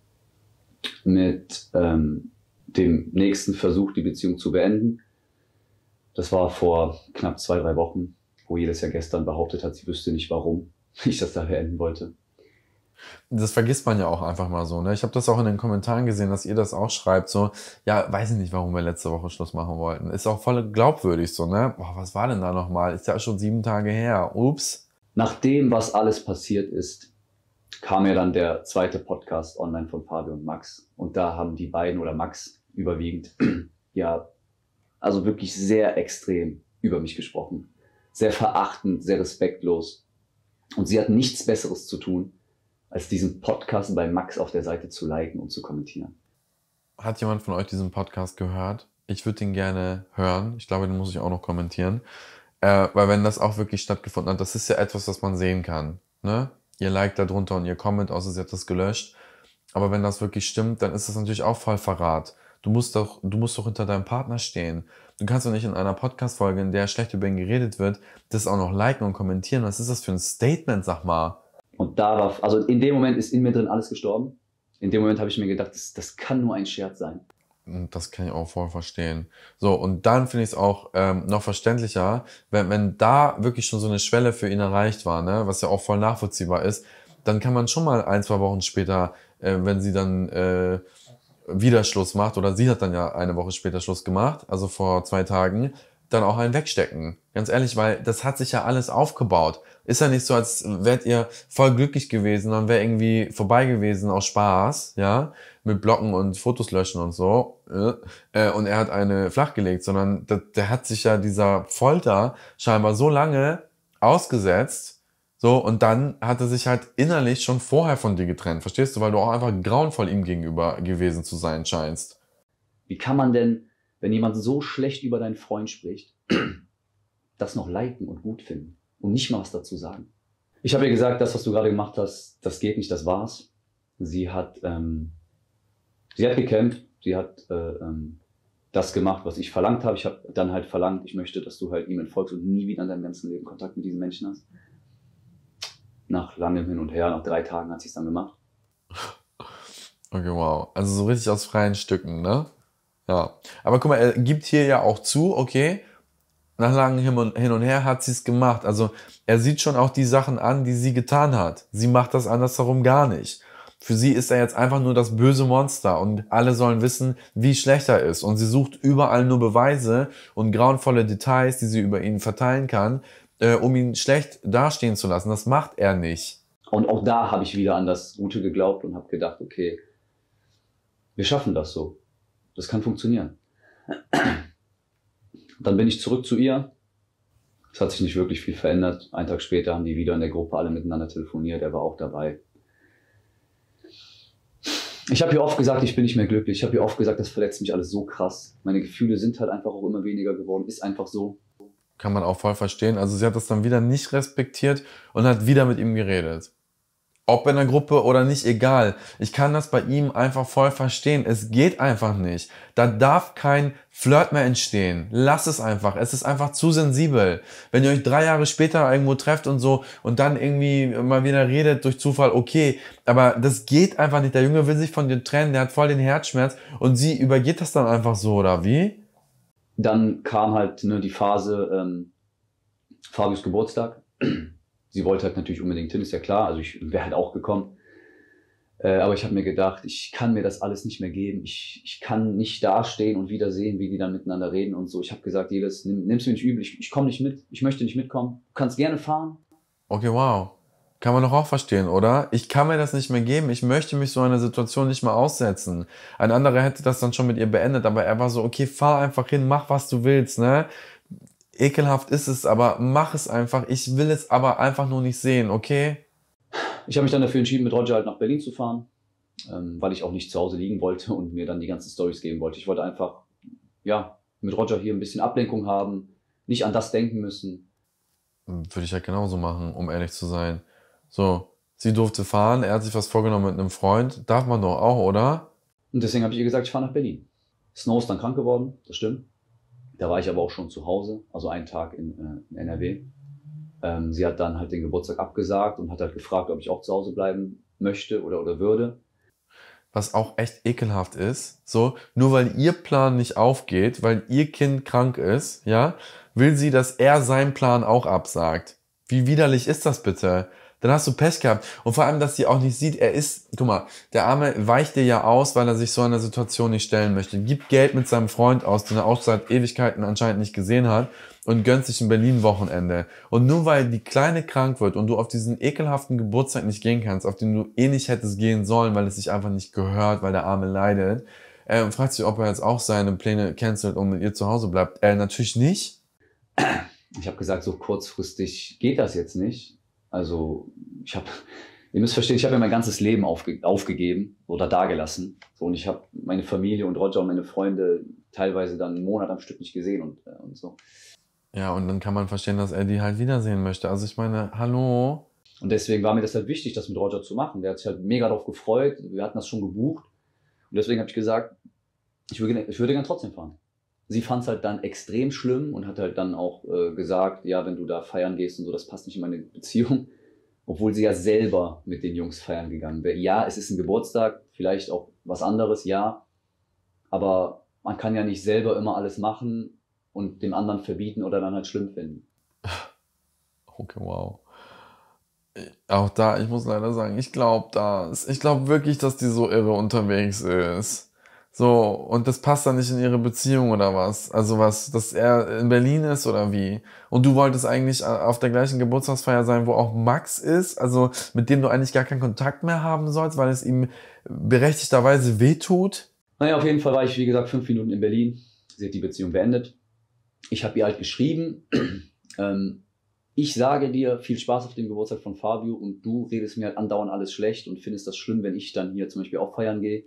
mit ähm, dem nächsten Versuch, die Beziehung zu beenden. Das war vor knapp zwei, drei Wochen, wo jedes Jahr gestern behauptet hat, sie wüsste nicht, warum ich das da beenden wollte. Das vergisst man ja auch einfach mal so. Ne? Ich habe das auch in den Kommentaren gesehen, dass ihr das auch schreibt. So, ja, weiß ich nicht, warum wir letzte Woche Schluss machen wollten. Ist auch voll glaubwürdig so, ne? Boah, was war denn da nochmal? Ist ja schon sieben Tage her. Ups. Nach dem, was alles passiert ist, kam ja dann der zweite Podcast online von Fabio und Max. Und da haben die beiden oder Max überwiegend, ja, also wirklich sehr extrem über mich gesprochen. Sehr verachtend, sehr respektlos. Und sie hat nichts Besseres zu tun, als diesen Podcast bei Max auf der Seite zu liken und zu kommentieren. Hat jemand von euch diesen Podcast gehört? Ich würde ihn gerne hören. Ich glaube, den muss ich auch noch kommentieren. Äh, weil wenn das auch wirklich stattgefunden hat, das ist ja etwas, was man sehen kann. Ne? Ihr liked da drunter und ihr Comment, außer sie hat das gelöscht. Aber wenn das wirklich stimmt, dann ist das natürlich auch Fallverrat. Du musst doch, du musst doch hinter deinem Partner stehen. Du kannst doch nicht in einer Podcast-Folge, in der schlecht über ihn geredet wird, das auch noch liken und kommentieren. Was ist das für ein Statement, sag mal? Und da war, also in dem Moment ist in mir drin alles gestorben. In dem Moment habe ich mir gedacht, das, das kann nur ein Scherz sein. Das kann ich auch voll verstehen. So, und dann finde ich es auch ähm, noch verständlicher, wenn, wenn da wirklich schon so eine Schwelle für ihn erreicht war, ne? was ja auch voll nachvollziehbar ist, dann kann man schon mal ein, zwei Wochen später, äh, wenn sie dann äh, wieder Schluss macht, oder sie hat dann ja eine Woche später Schluss gemacht, also vor zwei Tagen, dann auch einen wegstecken. Ganz ehrlich, weil das hat sich ja alles aufgebaut. Ist ja nicht so, als wärt ihr voll glücklich gewesen und wäre irgendwie vorbei gewesen aus Spaß, ja, mit Blocken und Fotos löschen und so. Äh, äh und er hat eine flachgelegt, sondern der, der hat sich ja dieser Folter scheinbar so lange ausgesetzt, so, und dann hat er sich halt innerlich schon vorher von dir getrennt, verstehst du, weil du auch einfach grauenvoll ihm gegenüber gewesen zu sein scheinst. Wie kann man denn wenn jemand so schlecht über deinen Freund spricht, das noch liken und gut finden und nicht mal was dazu sagen. Ich habe ihr gesagt, das, was du gerade gemacht hast, das geht nicht, das war's. Sie hat, ähm, sie hat gekämpft, sie hat äh, ähm, das gemacht, was ich verlangt habe. Ich habe dann halt verlangt, ich möchte, dass du halt ihm entfolgst und nie wieder in deinem ganzen Leben Kontakt mit diesen Menschen hast. Nach langem Hin und Her, nach drei Tagen hat sie es dann gemacht. Okay, wow. Also so richtig aus freien Stücken, ne? Ja. Aber guck mal, er gibt hier ja auch zu, okay, nach langem Hin und Her hat sie es gemacht. Also er sieht schon auch die Sachen an, die sie getan hat. Sie macht das andersherum gar nicht. Für sie ist er jetzt einfach nur das böse Monster und alle sollen wissen, wie schlecht er ist. Und sie sucht überall nur Beweise und grauenvolle Details, die sie über ihn verteilen kann, äh, um ihn schlecht dastehen zu lassen. Das macht er nicht. Und auch da habe ich wieder an das Gute geglaubt und habe gedacht, okay, wir schaffen das so. Das kann funktionieren. Dann bin ich zurück zu ihr. Es hat sich nicht wirklich viel verändert. Einen Tag später haben die wieder in der Gruppe alle miteinander telefoniert. Er war auch dabei. Ich habe ihr oft gesagt, ich bin nicht mehr glücklich. Ich habe ihr oft gesagt, das verletzt mich alles so krass. Meine Gefühle sind halt einfach auch immer weniger geworden. Ist einfach so. Kann man auch voll verstehen. Also sie hat das dann wieder nicht respektiert und hat wieder mit ihm geredet ob in der Gruppe oder nicht, egal. Ich kann das bei ihm einfach voll verstehen. Es geht einfach nicht. Da darf kein Flirt mehr entstehen. Lass es einfach. Es ist einfach zu sensibel. Wenn ihr euch drei Jahre später irgendwo trefft und so und dann irgendwie mal wieder redet durch Zufall, okay. Aber das geht einfach nicht. Der Junge will sich von dir trennen, der hat voll den Herzschmerz und sie übergeht das dann einfach so, oder wie? Dann kam halt ne, die Phase ähm, Fabius Geburtstag sie wollte halt natürlich unbedingt hin, ist ja klar. Also ich wäre halt auch gekommen. Äh, aber ich habe mir gedacht, ich kann mir das alles nicht mehr geben. Ich, ich kann nicht dastehen und wieder sehen, wie die dann miteinander reden und so. Ich habe gesagt, jedes, nimm, nimm's mir nicht übel, ich, ich komme nicht mit, ich möchte nicht mitkommen. Du kannst gerne fahren. Okay, wow. Kann man doch auch verstehen, oder? Ich kann mir das nicht mehr geben. Ich möchte mich so einer Situation nicht mehr aussetzen. Ein anderer hätte das dann schon mit ihr beendet, aber er war so, okay, fahr einfach hin, mach was du willst, ne? ekelhaft ist es, aber mach es einfach. Ich will es aber einfach nur nicht sehen, okay? Ich habe mich dann dafür entschieden, mit Roger halt nach Berlin zu fahren, ähm, weil ich auch nicht zu Hause liegen wollte und mir dann die ganzen Stories geben wollte. Ich wollte einfach, ja, mit Roger hier ein bisschen Ablenkung haben, nicht an das denken müssen. Würde ich halt genauso machen, um ehrlich zu sein. So, sie durfte fahren, er hat sich was vorgenommen mit einem Freund. Darf man doch auch, oder? Und deswegen habe ich ihr gesagt, ich fahre nach Berlin. Snow ist dann krank geworden, das stimmt. Da war ich aber auch schon zu Hause, also einen Tag in, äh, in NRW. Ähm, sie hat dann halt den Geburtstag abgesagt und hat halt gefragt, ob ich auch zu Hause bleiben möchte oder, oder würde. Was auch echt ekelhaft ist, so, nur weil ihr Plan nicht aufgeht, weil ihr Kind krank ist, ja, will sie, dass er seinen Plan auch absagt. Wie widerlich ist das bitte? dann hast du Pech gehabt. Und vor allem, dass sie auch nicht sieht, er ist, guck mal, der Arme weicht dir ja aus, weil er sich so einer Situation nicht stellen möchte. Gibt Geld mit seinem Freund aus, den er auch seit Ewigkeiten anscheinend nicht gesehen hat und gönnt sich ein Berlin-Wochenende. Und nur weil die Kleine krank wird und du auf diesen ekelhaften Geburtstag nicht gehen kannst, auf den du eh nicht hättest gehen sollen, weil es sich einfach nicht gehört, weil der Arme leidet, äh, fragt sich, ob er jetzt auch seine Pläne cancelt und mit ihr zu Hause bleibt. Äh, natürlich nicht. Ich habe gesagt, so kurzfristig geht das jetzt nicht. Also ich habe, ihr müsst verstehen, ich habe ja mein ganzes Leben aufge, aufgegeben oder dagelassen. So, und ich habe meine Familie und Roger und meine Freunde teilweise dann einen Monat am Stück nicht gesehen und, äh, und so. Ja, und dann kann man verstehen, dass er die halt wiedersehen möchte. Also ich meine, hallo. Und deswegen war mir das halt wichtig, das mit Roger zu machen. Der hat sich halt mega darauf gefreut. Wir hatten das schon gebucht. Und deswegen habe ich gesagt, ich würde, ich würde gern trotzdem fahren sie fand es halt dann extrem schlimm und hat halt dann auch äh, gesagt, ja, wenn du da feiern gehst und so, das passt nicht in meine Beziehung. Obwohl sie ja selber mit den Jungs feiern gegangen wäre. Ja, es ist ein Geburtstag, vielleicht auch was anderes, ja. Aber man kann ja nicht selber immer alles machen und dem anderen verbieten oder dann halt schlimm finden. Okay, wow. Äh, auch da, ich muss leider sagen, ich glaube das. ich glaube wirklich, dass die so irre unterwegs ist. So, und das passt dann nicht in ihre Beziehung oder was? Also was, dass er in Berlin ist oder wie? Und du wolltest eigentlich auf der gleichen Geburtstagsfeier sein, wo auch Max ist, also mit dem du eigentlich gar keinen Kontakt mehr haben sollst, weil es ihm berechtigterweise wehtut? Naja, auf jeden Fall war ich, wie gesagt, fünf Minuten in Berlin. Sie hat die Beziehung beendet. Ich habe ihr halt geschrieben, ähm, ich sage dir viel Spaß auf dem Geburtstag von Fabio und du redest mir halt andauernd alles schlecht und findest das schlimm, wenn ich dann hier zum Beispiel auch feiern gehe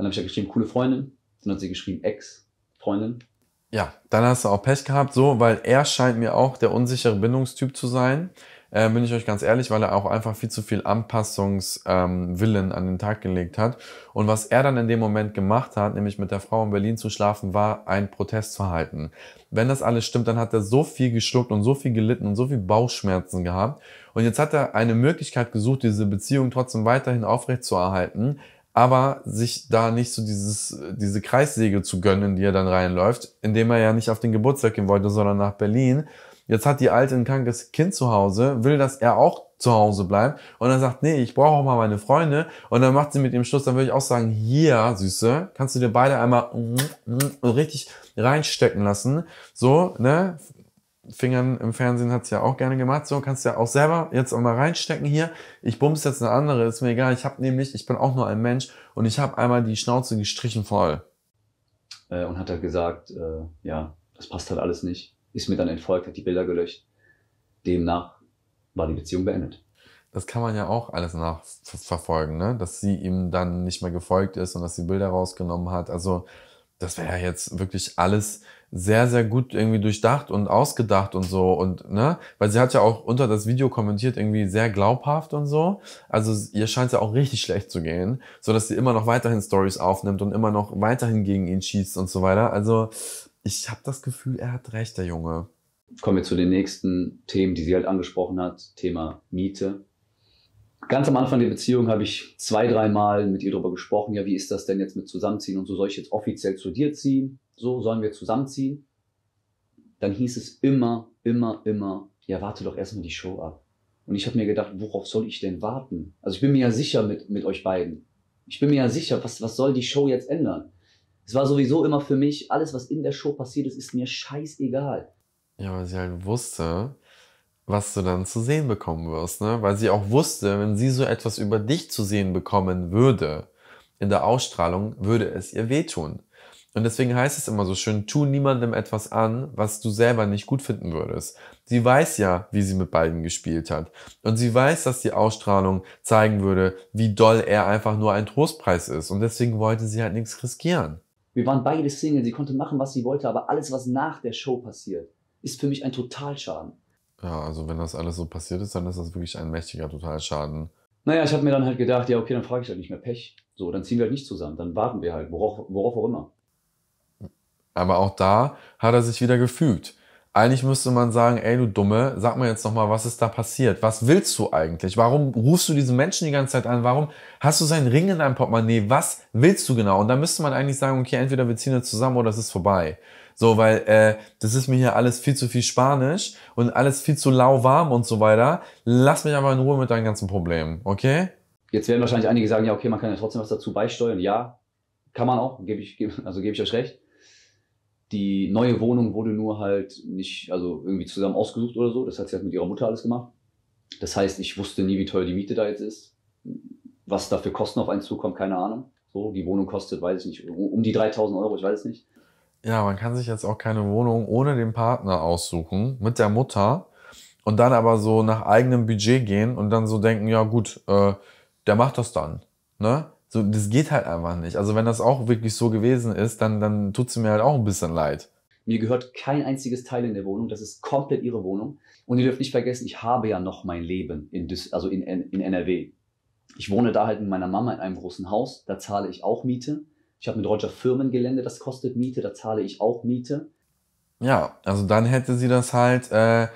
dann habe ich ja geschrieben, coole Freundin. Dann hat sie geschrieben, Ex-Freundin. Ja, dann hast du auch Pech gehabt, so, weil er scheint mir auch der unsichere Bindungstyp zu sein. Äh, bin ich euch ganz ehrlich, weil er auch einfach viel zu viel Anpassungswillen ähm, an den Tag gelegt hat. Und was er dann in dem Moment gemacht hat, nämlich mit der Frau in Berlin zu schlafen, war ein Protestverhalten. Wenn das alles stimmt, dann hat er so viel geschluckt und so viel gelitten und so viel Bauchschmerzen gehabt. Und jetzt hat er eine Möglichkeit gesucht, diese Beziehung trotzdem weiterhin aufrechtzuerhalten, aber sich da nicht so dieses, diese Kreissäge zu gönnen, die er dann reinläuft, indem er ja nicht auf den Geburtstag gehen wollte, sondern nach Berlin. Jetzt hat die Alte ein krankes Kind zu Hause, will, dass er auch zu Hause bleibt und dann sagt, nee, ich brauche auch mal meine Freunde und dann macht sie mit ihm Schluss, dann würde ich auch sagen, hier, Süße, kannst du dir beide einmal mm, mm, richtig reinstecken lassen, so, ne, Fingern im Fernsehen hat es ja auch gerne gemacht. So kannst du ja auch selber jetzt auch mal reinstecken hier. Ich bumse jetzt eine andere, ist mir egal. Ich habe nämlich, ich bin auch nur ein Mensch und ich habe einmal die Schnauze gestrichen voll. Äh, und hat er gesagt, äh, ja, das passt halt alles nicht. Ist mir dann entfolgt, hat die Bilder gelöscht. Demnach war die Beziehung beendet. Das kann man ja auch alles nachverfolgen, ne? Dass sie ihm dann nicht mehr gefolgt ist und dass sie Bilder rausgenommen hat. Also das wäre ja jetzt wirklich alles sehr, sehr gut irgendwie durchdacht und ausgedacht und so. Und, ne? Weil sie hat ja auch unter das Video kommentiert, irgendwie sehr glaubhaft und so. Also ihr scheint es ja auch richtig schlecht zu gehen, so dass sie immer noch weiterhin Stories aufnimmt und immer noch weiterhin gegen ihn schießt und so weiter. Also ich habe das Gefühl, er hat recht, der Junge. Kommen wir zu den nächsten Themen, die sie halt angesprochen hat. Thema Miete. Ganz am Anfang der Beziehung habe ich zwei, dreimal mit ihr darüber gesprochen, ja, wie ist das denn jetzt mit Zusammenziehen und so, soll ich jetzt offiziell zu dir ziehen? so sollen wir zusammenziehen, dann hieß es immer, immer, immer, ja, warte doch erstmal die Show ab. Und ich habe mir gedacht, worauf soll ich denn warten? Also ich bin mir ja sicher mit, mit euch beiden. Ich bin mir ja sicher, was, was soll die Show jetzt ändern? Es war sowieso immer für mich, alles, was in der Show passiert ist, ist mir scheißegal. Ja, weil sie halt wusste, was du dann zu sehen bekommen wirst, ne? Weil sie auch wusste, wenn sie so etwas über dich zu sehen bekommen würde, in der Ausstrahlung, würde es ihr wehtun. Und deswegen heißt es immer so schön, tu niemandem etwas an, was du selber nicht gut finden würdest. Sie weiß ja, wie sie mit beiden gespielt hat. Und sie weiß, dass die Ausstrahlung zeigen würde, wie doll er einfach nur ein Trostpreis ist. Und deswegen wollte sie halt nichts riskieren. Wir waren beide Single, sie konnte machen, was sie wollte, aber alles, was nach der Show passiert, ist für mich ein Totalschaden. Ja, also wenn das alles so passiert ist, dann ist das wirklich ein mächtiger Totalschaden. Naja, ich habe mir dann halt gedacht, ja, okay, dann frage ich halt nicht mehr Pech. So, dann ziehen wir halt nicht zusammen, dann warten wir halt, worauf, worauf auch immer. Aber auch da hat er sich wieder gefügt. Eigentlich müsste man sagen, ey du Dumme, sag mir jetzt nochmal, was ist da passiert? Was willst du eigentlich? Warum rufst du diesen Menschen die ganze Zeit an? Warum hast du seinen Ring in deinem Portemonnaie? Was willst du genau? Und da müsste man eigentlich sagen, okay, entweder wir ziehen jetzt zusammen oder es ist vorbei. So, weil äh, das ist mir hier alles viel zu viel Spanisch und alles viel zu lauwarm und so weiter. Lass mich aber in Ruhe mit deinen ganzen Problemen, okay? Jetzt werden wahrscheinlich einige sagen, ja okay, man kann ja trotzdem was dazu beisteuern. Ja, kann man auch, gebe ich, also gebe ich euch recht. Die neue Wohnung wurde nur halt nicht, also irgendwie zusammen ausgesucht oder so. Das hat sie halt mit ihrer Mutter alles gemacht. Das heißt, ich wusste nie, wie teuer die Miete da jetzt ist. Was da für Kosten auf einen zukommt, keine Ahnung. So, die Wohnung kostet, weiß ich nicht, um die 3000 Euro, ich weiß es nicht. Ja, man kann sich jetzt auch keine Wohnung ohne den Partner aussuchen, mit der Mutter und dann aber so nach eigenem Budget gehen und dann so denken, ja gut, äh, der macht das dann. Ne? So, das geht halt einfach nicht. Also wenn das auch wirklich so gewesen ist, dann, dann tut sie mir halt auch ein bisschen leid. Mir gehört kein einziges Teil in der Wohnung. Das ist komplett ihre Wohnung. Und ihr dürft nicht vergessen, ich habe ja noch mein Leben in, Dis also in, in NRW. Ich wohne da halt mit meiner Mama in einem großen Haus. Da zahle ich auch Miete. Ich habe mit Roger Firmengelände, das kostet Miete. Da zahle ich auch Miete. Ja, also dann hätte sie das halt äh,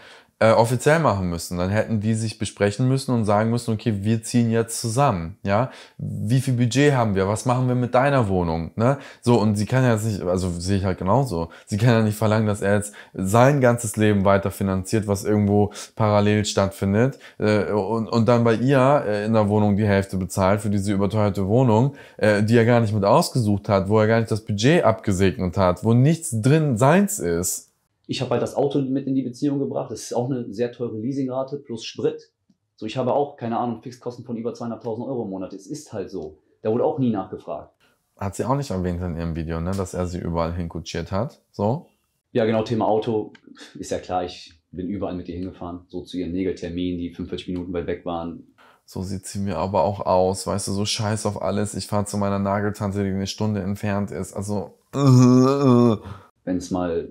äh, offiziell machen müssen. Dann hätten die sich besprechen müssen und sagen müssen, okay, wir ziehen jetzt zusammen, ja. Wie viel Budget haben wir? Was machen wir mit deiner Wohnung? Ne? So, und sie kann ja jetzt nicht, also sehe ich halt genauso, sie kann ja nicht verlangen, dass er jetzt sein ganzes Leben weiter finanziert, was irgendwo parallel stattfindet äh, und, und dann bei ihr äh, in der Wohnung die Hälfte bezahlt für diese überteuerte Wohnung, äh, die er gar nicht mit ausgesucht hat, wo er gar nicht das Budget abgesegnet hat, wo nichts drin seins ist. Ich habe halt das Auto mit in die Beziehung gebracht. Das ist auch eine sehr teure Leasingrate plus Sprit. So, ich habe auch, keine Ahnung, Fixkosten von über 200.000 Euro im Monat. Es ist halt so. Da wurde auch nie nachgefragt. Hat sie auch nicht erwähnt in ihrem Video, ne? dass er sie überall hinkutschiert hat. So? Ja, genau, Thema Auto. Ist ja klar, ich bin überall mit ihr hingefahren. So zu ihren Nägelterminen, die 45 Minuten weit weg waren. So sieht sie mir aber auch aus. Weißt du, so scheiß auf alles. Ich fahre zu meiner Nageltante, die eine Stunde entfernt ist. Also. Uh, uh wenn es mal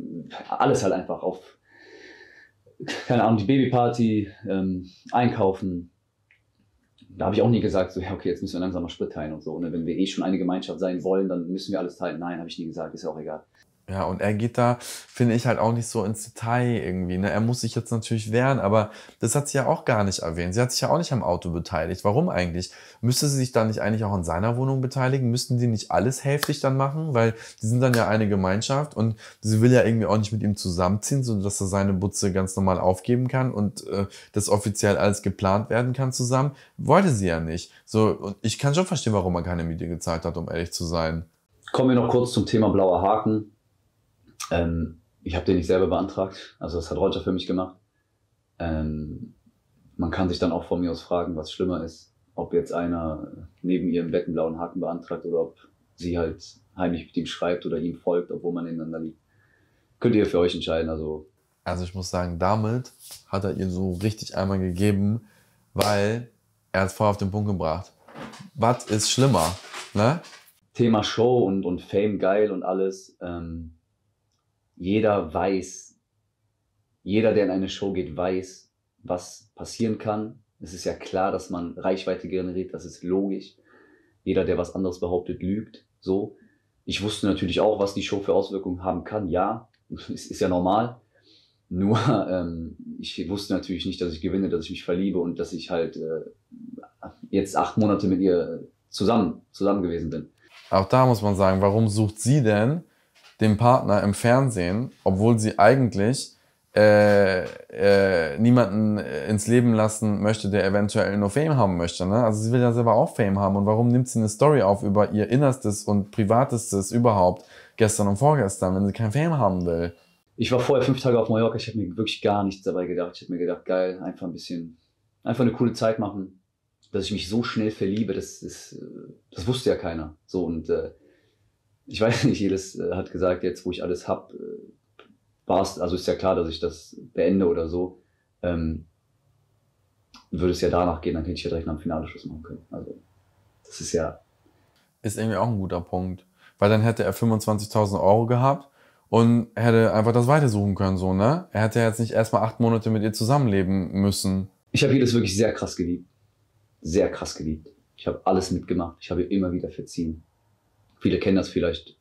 alles halt einfach auf, keine Ahnung, die Babyparty, ähm, einkaufen. Da habe ich auch nie gesagt, so, ja, okay, jetzt müssen wir langsam mal Sprit teilen und so. Ne? Wenn wir eh schon eine Gemeinschaft sein wollen, dann müssen wir alles teilen. Nein, habe ich nie gesagt, ist ja auch egal. Ja, und er geht da, finde ich, halt auch nicht so ins Detail irgendwie. Ne? Er muss sich jetzt natürlich wehren, aber das hat sie ja auch gar nicht erwähnt. Sie hat sich ja auch nicht am Auto beteiligt. Warum eigentlich? Müsste sie sich da nicht eigentlich auch an seiner Wohnung beteiligen? Müssten die nicht alles hälftig dann machen? Weil die sind dann ja eine Gemeinschaft und sie will ja irgendwie auch nicht mit ihm zusammenziehen, sodass er seine Butze ganz normal aufgeben kann und äh, das offiziell alles geplant werden kann zusammen. Wollte sie ja nicht. So, und ich kann schon verstehen, warum er keine Miete gezahlt hat, um ehrlich zu sein. Kommen wir noch kurz zum Thema blauer Haken ähm, ich habe den nicht selber beantragt, also das hat Roger für mich gemacht. Ähm, man kann sich dann auch von mir aus fragen, was schlimmer ist, ob jetzt einer neben ihr im Bett einen blauen Haken beantragt oder ob sie halt heimlich mit ihm schreibt oder ihm folgt, obwohl man ineinander liegt. Könnt ihr für euch entscheiden. Also, also ich muss sagen, damit hat er ihr so richtig einmal gegeben, weil er hat es vorher auf den Punkt gebracht. Was ist schlimmer? Ne? Thema Show und, und Fame geil und alles. Ähm, jeder weiß, jeder, der in eine Show geht, weiß, was passieren kann. Es ist ja klar, dass man Reichweite generiert, das ist logisch. Jeder, der was anderes behauptet, lügt. So. Ich wusste natürlich auch, was die Show für Auswirkungen haben kann. Ja, es ist ja normal. Nur ähm, ich wusste natürlich nicht, dass ich gewinne, dass ich mich verliebe und dass ich halt äh, jetzt acht Monate mit ihr zusammen, zusammen gewesen bin. Auch da muss man sagen, warum sucht sie denn dem Partner im Fernsehen, obwohl sie eigentlich äh, äh, niemanden äh, ins Leben lassen möchte, der eventuell nur Fame haben möchte. Ne? Also sie will ja selber auch Fame haben. Und warum nimmt sie eine Story auf über ihr Innerstes und Privatestes überhaupt gestern und vorgestern, wenn sie kein Fame haben will? Ich war vorher fünf Tage auf Mallorca, ich habe mir wirklich gar nichts dabei gedacht. Ich habe mir gedacht, geil, einfach ein bisschen, einfach eine coole Zeit machen. Dass ich mich so schnell verliebe, das, das, äh, das wusste ja keiner. So und äh, ich weiß nicht, jedes äh, hat gesagt, jetzt wo ich alles habe, äh, war es, also ist ja klar, dass ich das beende oder so. Ähm, würde es ja danach gehen, dann hätte ich ja direkt nach dem Finale Schluss machen können. Also, das ist ja. Ist irgendwie auch ein guter Punkt. Weil dann hätte er 25.000 Euro gehabt und hätte einfach das weitersuchen können, so, ne? Er hätte jetzt nicht erstmal acht Monate mit ihr zusammenleben müssen. Ich habe jedes wirklich sehr krass geliebt. Sehr krass geliebt. Ich habe alles mitgemacht. Ich habe ihr immer wieder verziehen viele kennen das vielleicht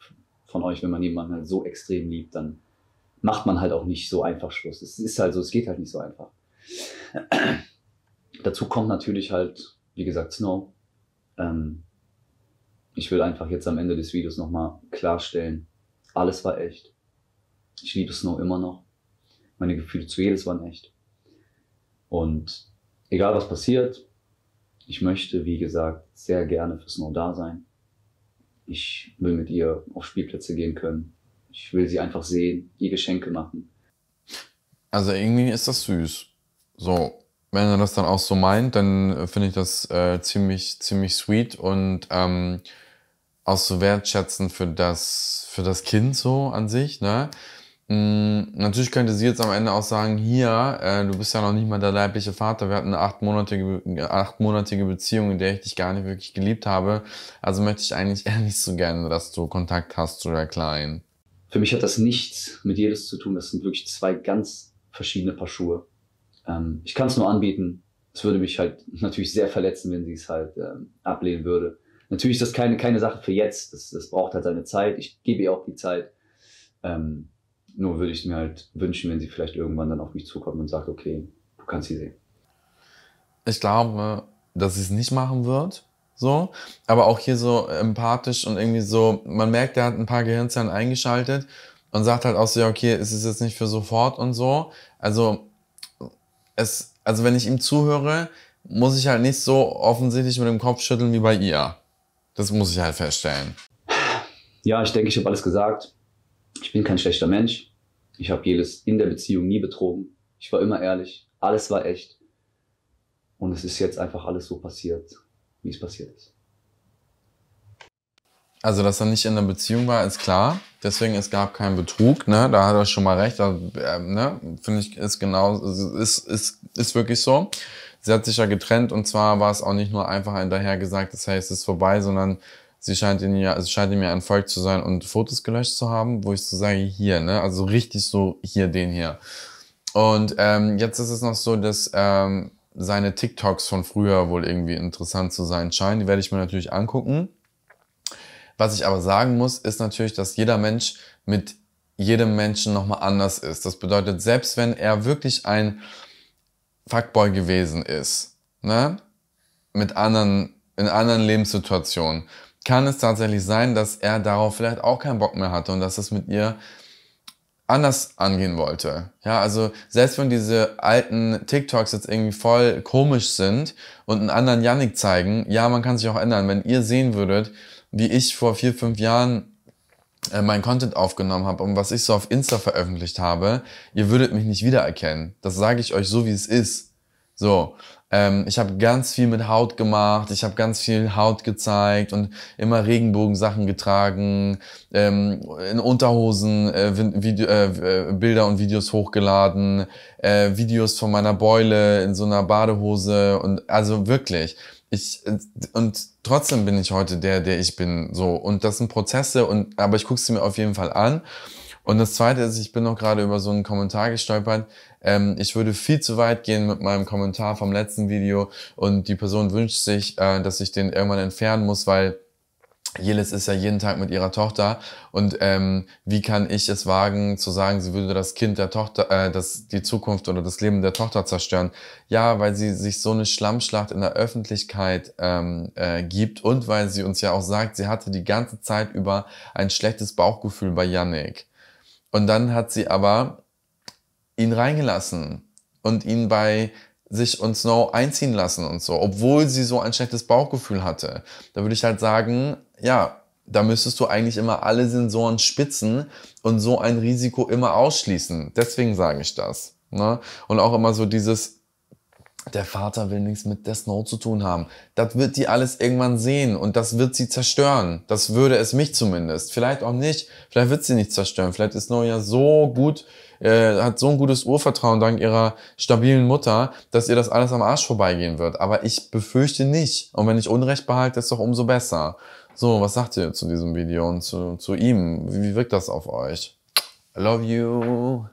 von euch, wenn man jemanden halt so extrem liebt, dann macht man halt auch nicht so einfach Schluss. Es ist halt so, es geht halt nicht so einfach. Dazu kommt natürlich halt, wie gesagt, Snow. Ähm, ich will einfach jetzt am Ende des Videos nochmal klarstellen, alles war echt. Ich liebe Snow immer noch. Meine Gefühle zu jedes waren echt. Und egal was passiert, ich möchte, wie gesagt, sehr gerne für Snow da sein. Ich will mit ihr auf Spielplätze gehen können. Ich will sie einfach sehen, ihr Geschenke machen. Also irgendwie ist das süß. So, wenn er das dann auch so meint, dann finde ich das äh, ziemlich, ziemlich sweet und ähm, auch so wertschätzend für das, für das Kind so an sich, ne? Mm, natürlich könnte sie jetzt am Ende auch sagen, hier, äh, du bist ja noch nicht mal der leibliche Vater, wir hatten eine achtmonatige, achtmonatige Beziehung, in der ich dich gar nicht wirklich geliebt habe. Also möchte ich eigentlich eher nicht so gerne, dass du Kontakt hast zu der Kleinen. Für mich hat das nichts mit jedes zu tun. Das sind wirklich zwei ganz verschiedene Paar Schuhe. Ähm, ich kann es nur anbieten. Es würde mich halt natürlich sehr verletzen, wenn sie es halt ähm, ablehnen würde. Natürlich ist das keine, keine Sache für jetzt. Das, das braucht halt seine Zeit. Ich gebe ihr auch die Zeit. Ähm, nur würde ich es mir halt wünschen, wenn sie vielleicht irgendwann dann auf mich zukommt und sagt, okay, du kannst sie sehen. Ich glaube, dass sie es nicht machen wird. So, aber auch hier so empathisch und irgendwie so, man merkt, der hat ein paar Gehirnzellen eingeschaltet und sagt halt auch so, ja, okay, es ist jetzt nicht für sofort und so. Also, es, also wenn ich ihm zuhöre, muss ich halt nicht so offensichtlich mit dem Kopf schütteln wie bei ihr. Das muss ich halt feststellen. Ja, ich denke, ich habe alles gesagt. Ich bin kein schlechter Mensch. Ich habe jedes in der Beziehung nie betrogen. Ich war immer ehrlich. Alles war echt. Und es ist jetzt einfach alles so passiert, wie es passiert ist. Also, dass er nicht in der Beziehung war, ist klar. Deswegen, es gab keinen Betrug, ne? Da hat er schon mal recht. äh, ne? Finde ich, ist genau, ist, ist, ist wirklich so. Sie hat sich ja getrennt und zwar war es auch nicht nur einfach ein dahergesagtes, das heißt, es ist vorbei, sondern sie scheint in ihr, es scheint in ja ein Volk zu sein und Fotos gelöscht zu haben, wo ich so sage, hier, ne? Also richtig so hier, den hier. Und ähm, jetzt ist es noch so, dass ähm, seine TikToks von früher wohl irgendwie interessant zu sein scheinen. Die werde ich mir natürlich angucken. Was ich aber sagen muss, ist natürlich, dass jeder Mensch mit jedem Menschen nochmal anders ist. Das bedeutet, selbst wenn er wirklich ein Fuckboy gewesen ist, ne? Mit anderen, in anderen Lebenssituationen, kann es tatsächlich sein, dass er darauf vielleicht auch keinen Bock mehr hatte und dass es mit ihr anders angehen wollte. Ja, also selbst wenn diese alten TikToks jetzt irgendwie voll komisch sind und einen anderen Yannick zeigen, ja, man kann sich auch ändern. Wenn ihr sehen würdet, wie ich vor vier, fünf Jahren äh, mein Content aufgenommen habe und was ich so auf Insta veröffentlicht habe, ihr würdet mich nicht wiedererkennen. Das sage ich euch so, wie es ist. So, ähm, ich habe ganz viel mit Haut gemacht, ich habe ganz viel Haut gezeigt und immer Regenbogensachen getragen, ähm, in Unterhosen äh, Video, äh, äh, Bilder und Videos hochgeladen, äh, Videos von meiner Beule in so einer Badehose und also wirklich. Ich, äh, und trotzdem bin ich heute der, der ich bin, so. Und das sind Prozesse und, aber ich gucke sie mir auf jeden Fall an und das Zweite ist, ich bin noch gerade über so einen Kommentar gestolpert. Ähm, ich würde viel zu weit gehen mit meinem Kommentar vom letzten Video und die Person wünscht sich, äh, dass ich den irgendwann entfernen muss, weil Jelis ist ja jeden Tag mit ihrer Tochter und ähm, wie kann ich es wagen zu sagen, sie würde das Kind der Tochter, äh, das die Zukunft oder das Leben der Tochter zerstören? Ja, weil sie sich so eine Schlammschlacht in der Öffentlichkeit ähm, äh, gibt und weil sie uns ja auch sagt, sie hatte die ganze Zeit über ein schlechtes Bauchgefühl bei Yannick. Und dann hat sie aber ihn reingelassen und ihn bei sich und Snow einziehen lassen und so, obwohl sie so ein schlechtes Bauchgefühl hatte. Da würde ich halt sagen, ja, da müsstest du eigentlich immer alle Sensoren spitzen und so ein Risiko immer ausschließen. Deswegen sage ich das. Ne? Und auch immer so dieses, der Vater will nichts mit der Snow zu tun haben. Das wird die alles irgendwann sehen und das wird sie zerstören. Das würde es mich zumindest. Vielleicht auch nicht. Vielleicht wird sie nicht zerstören. Vielleicht ist Snow ja so gut, äh, hat so ein gutes Urvertrauen dank ihrer stabilen Mutter, dass ihr das alles am Arsch vorbeigehen wird. Aber ich befürchte nicht. Und wenn ich Unrecht behalte, ist doch umso besser. So, was sagt ihr zu diesem Video und zu, zu ihm? Wie wirkt das auf euch? I love you.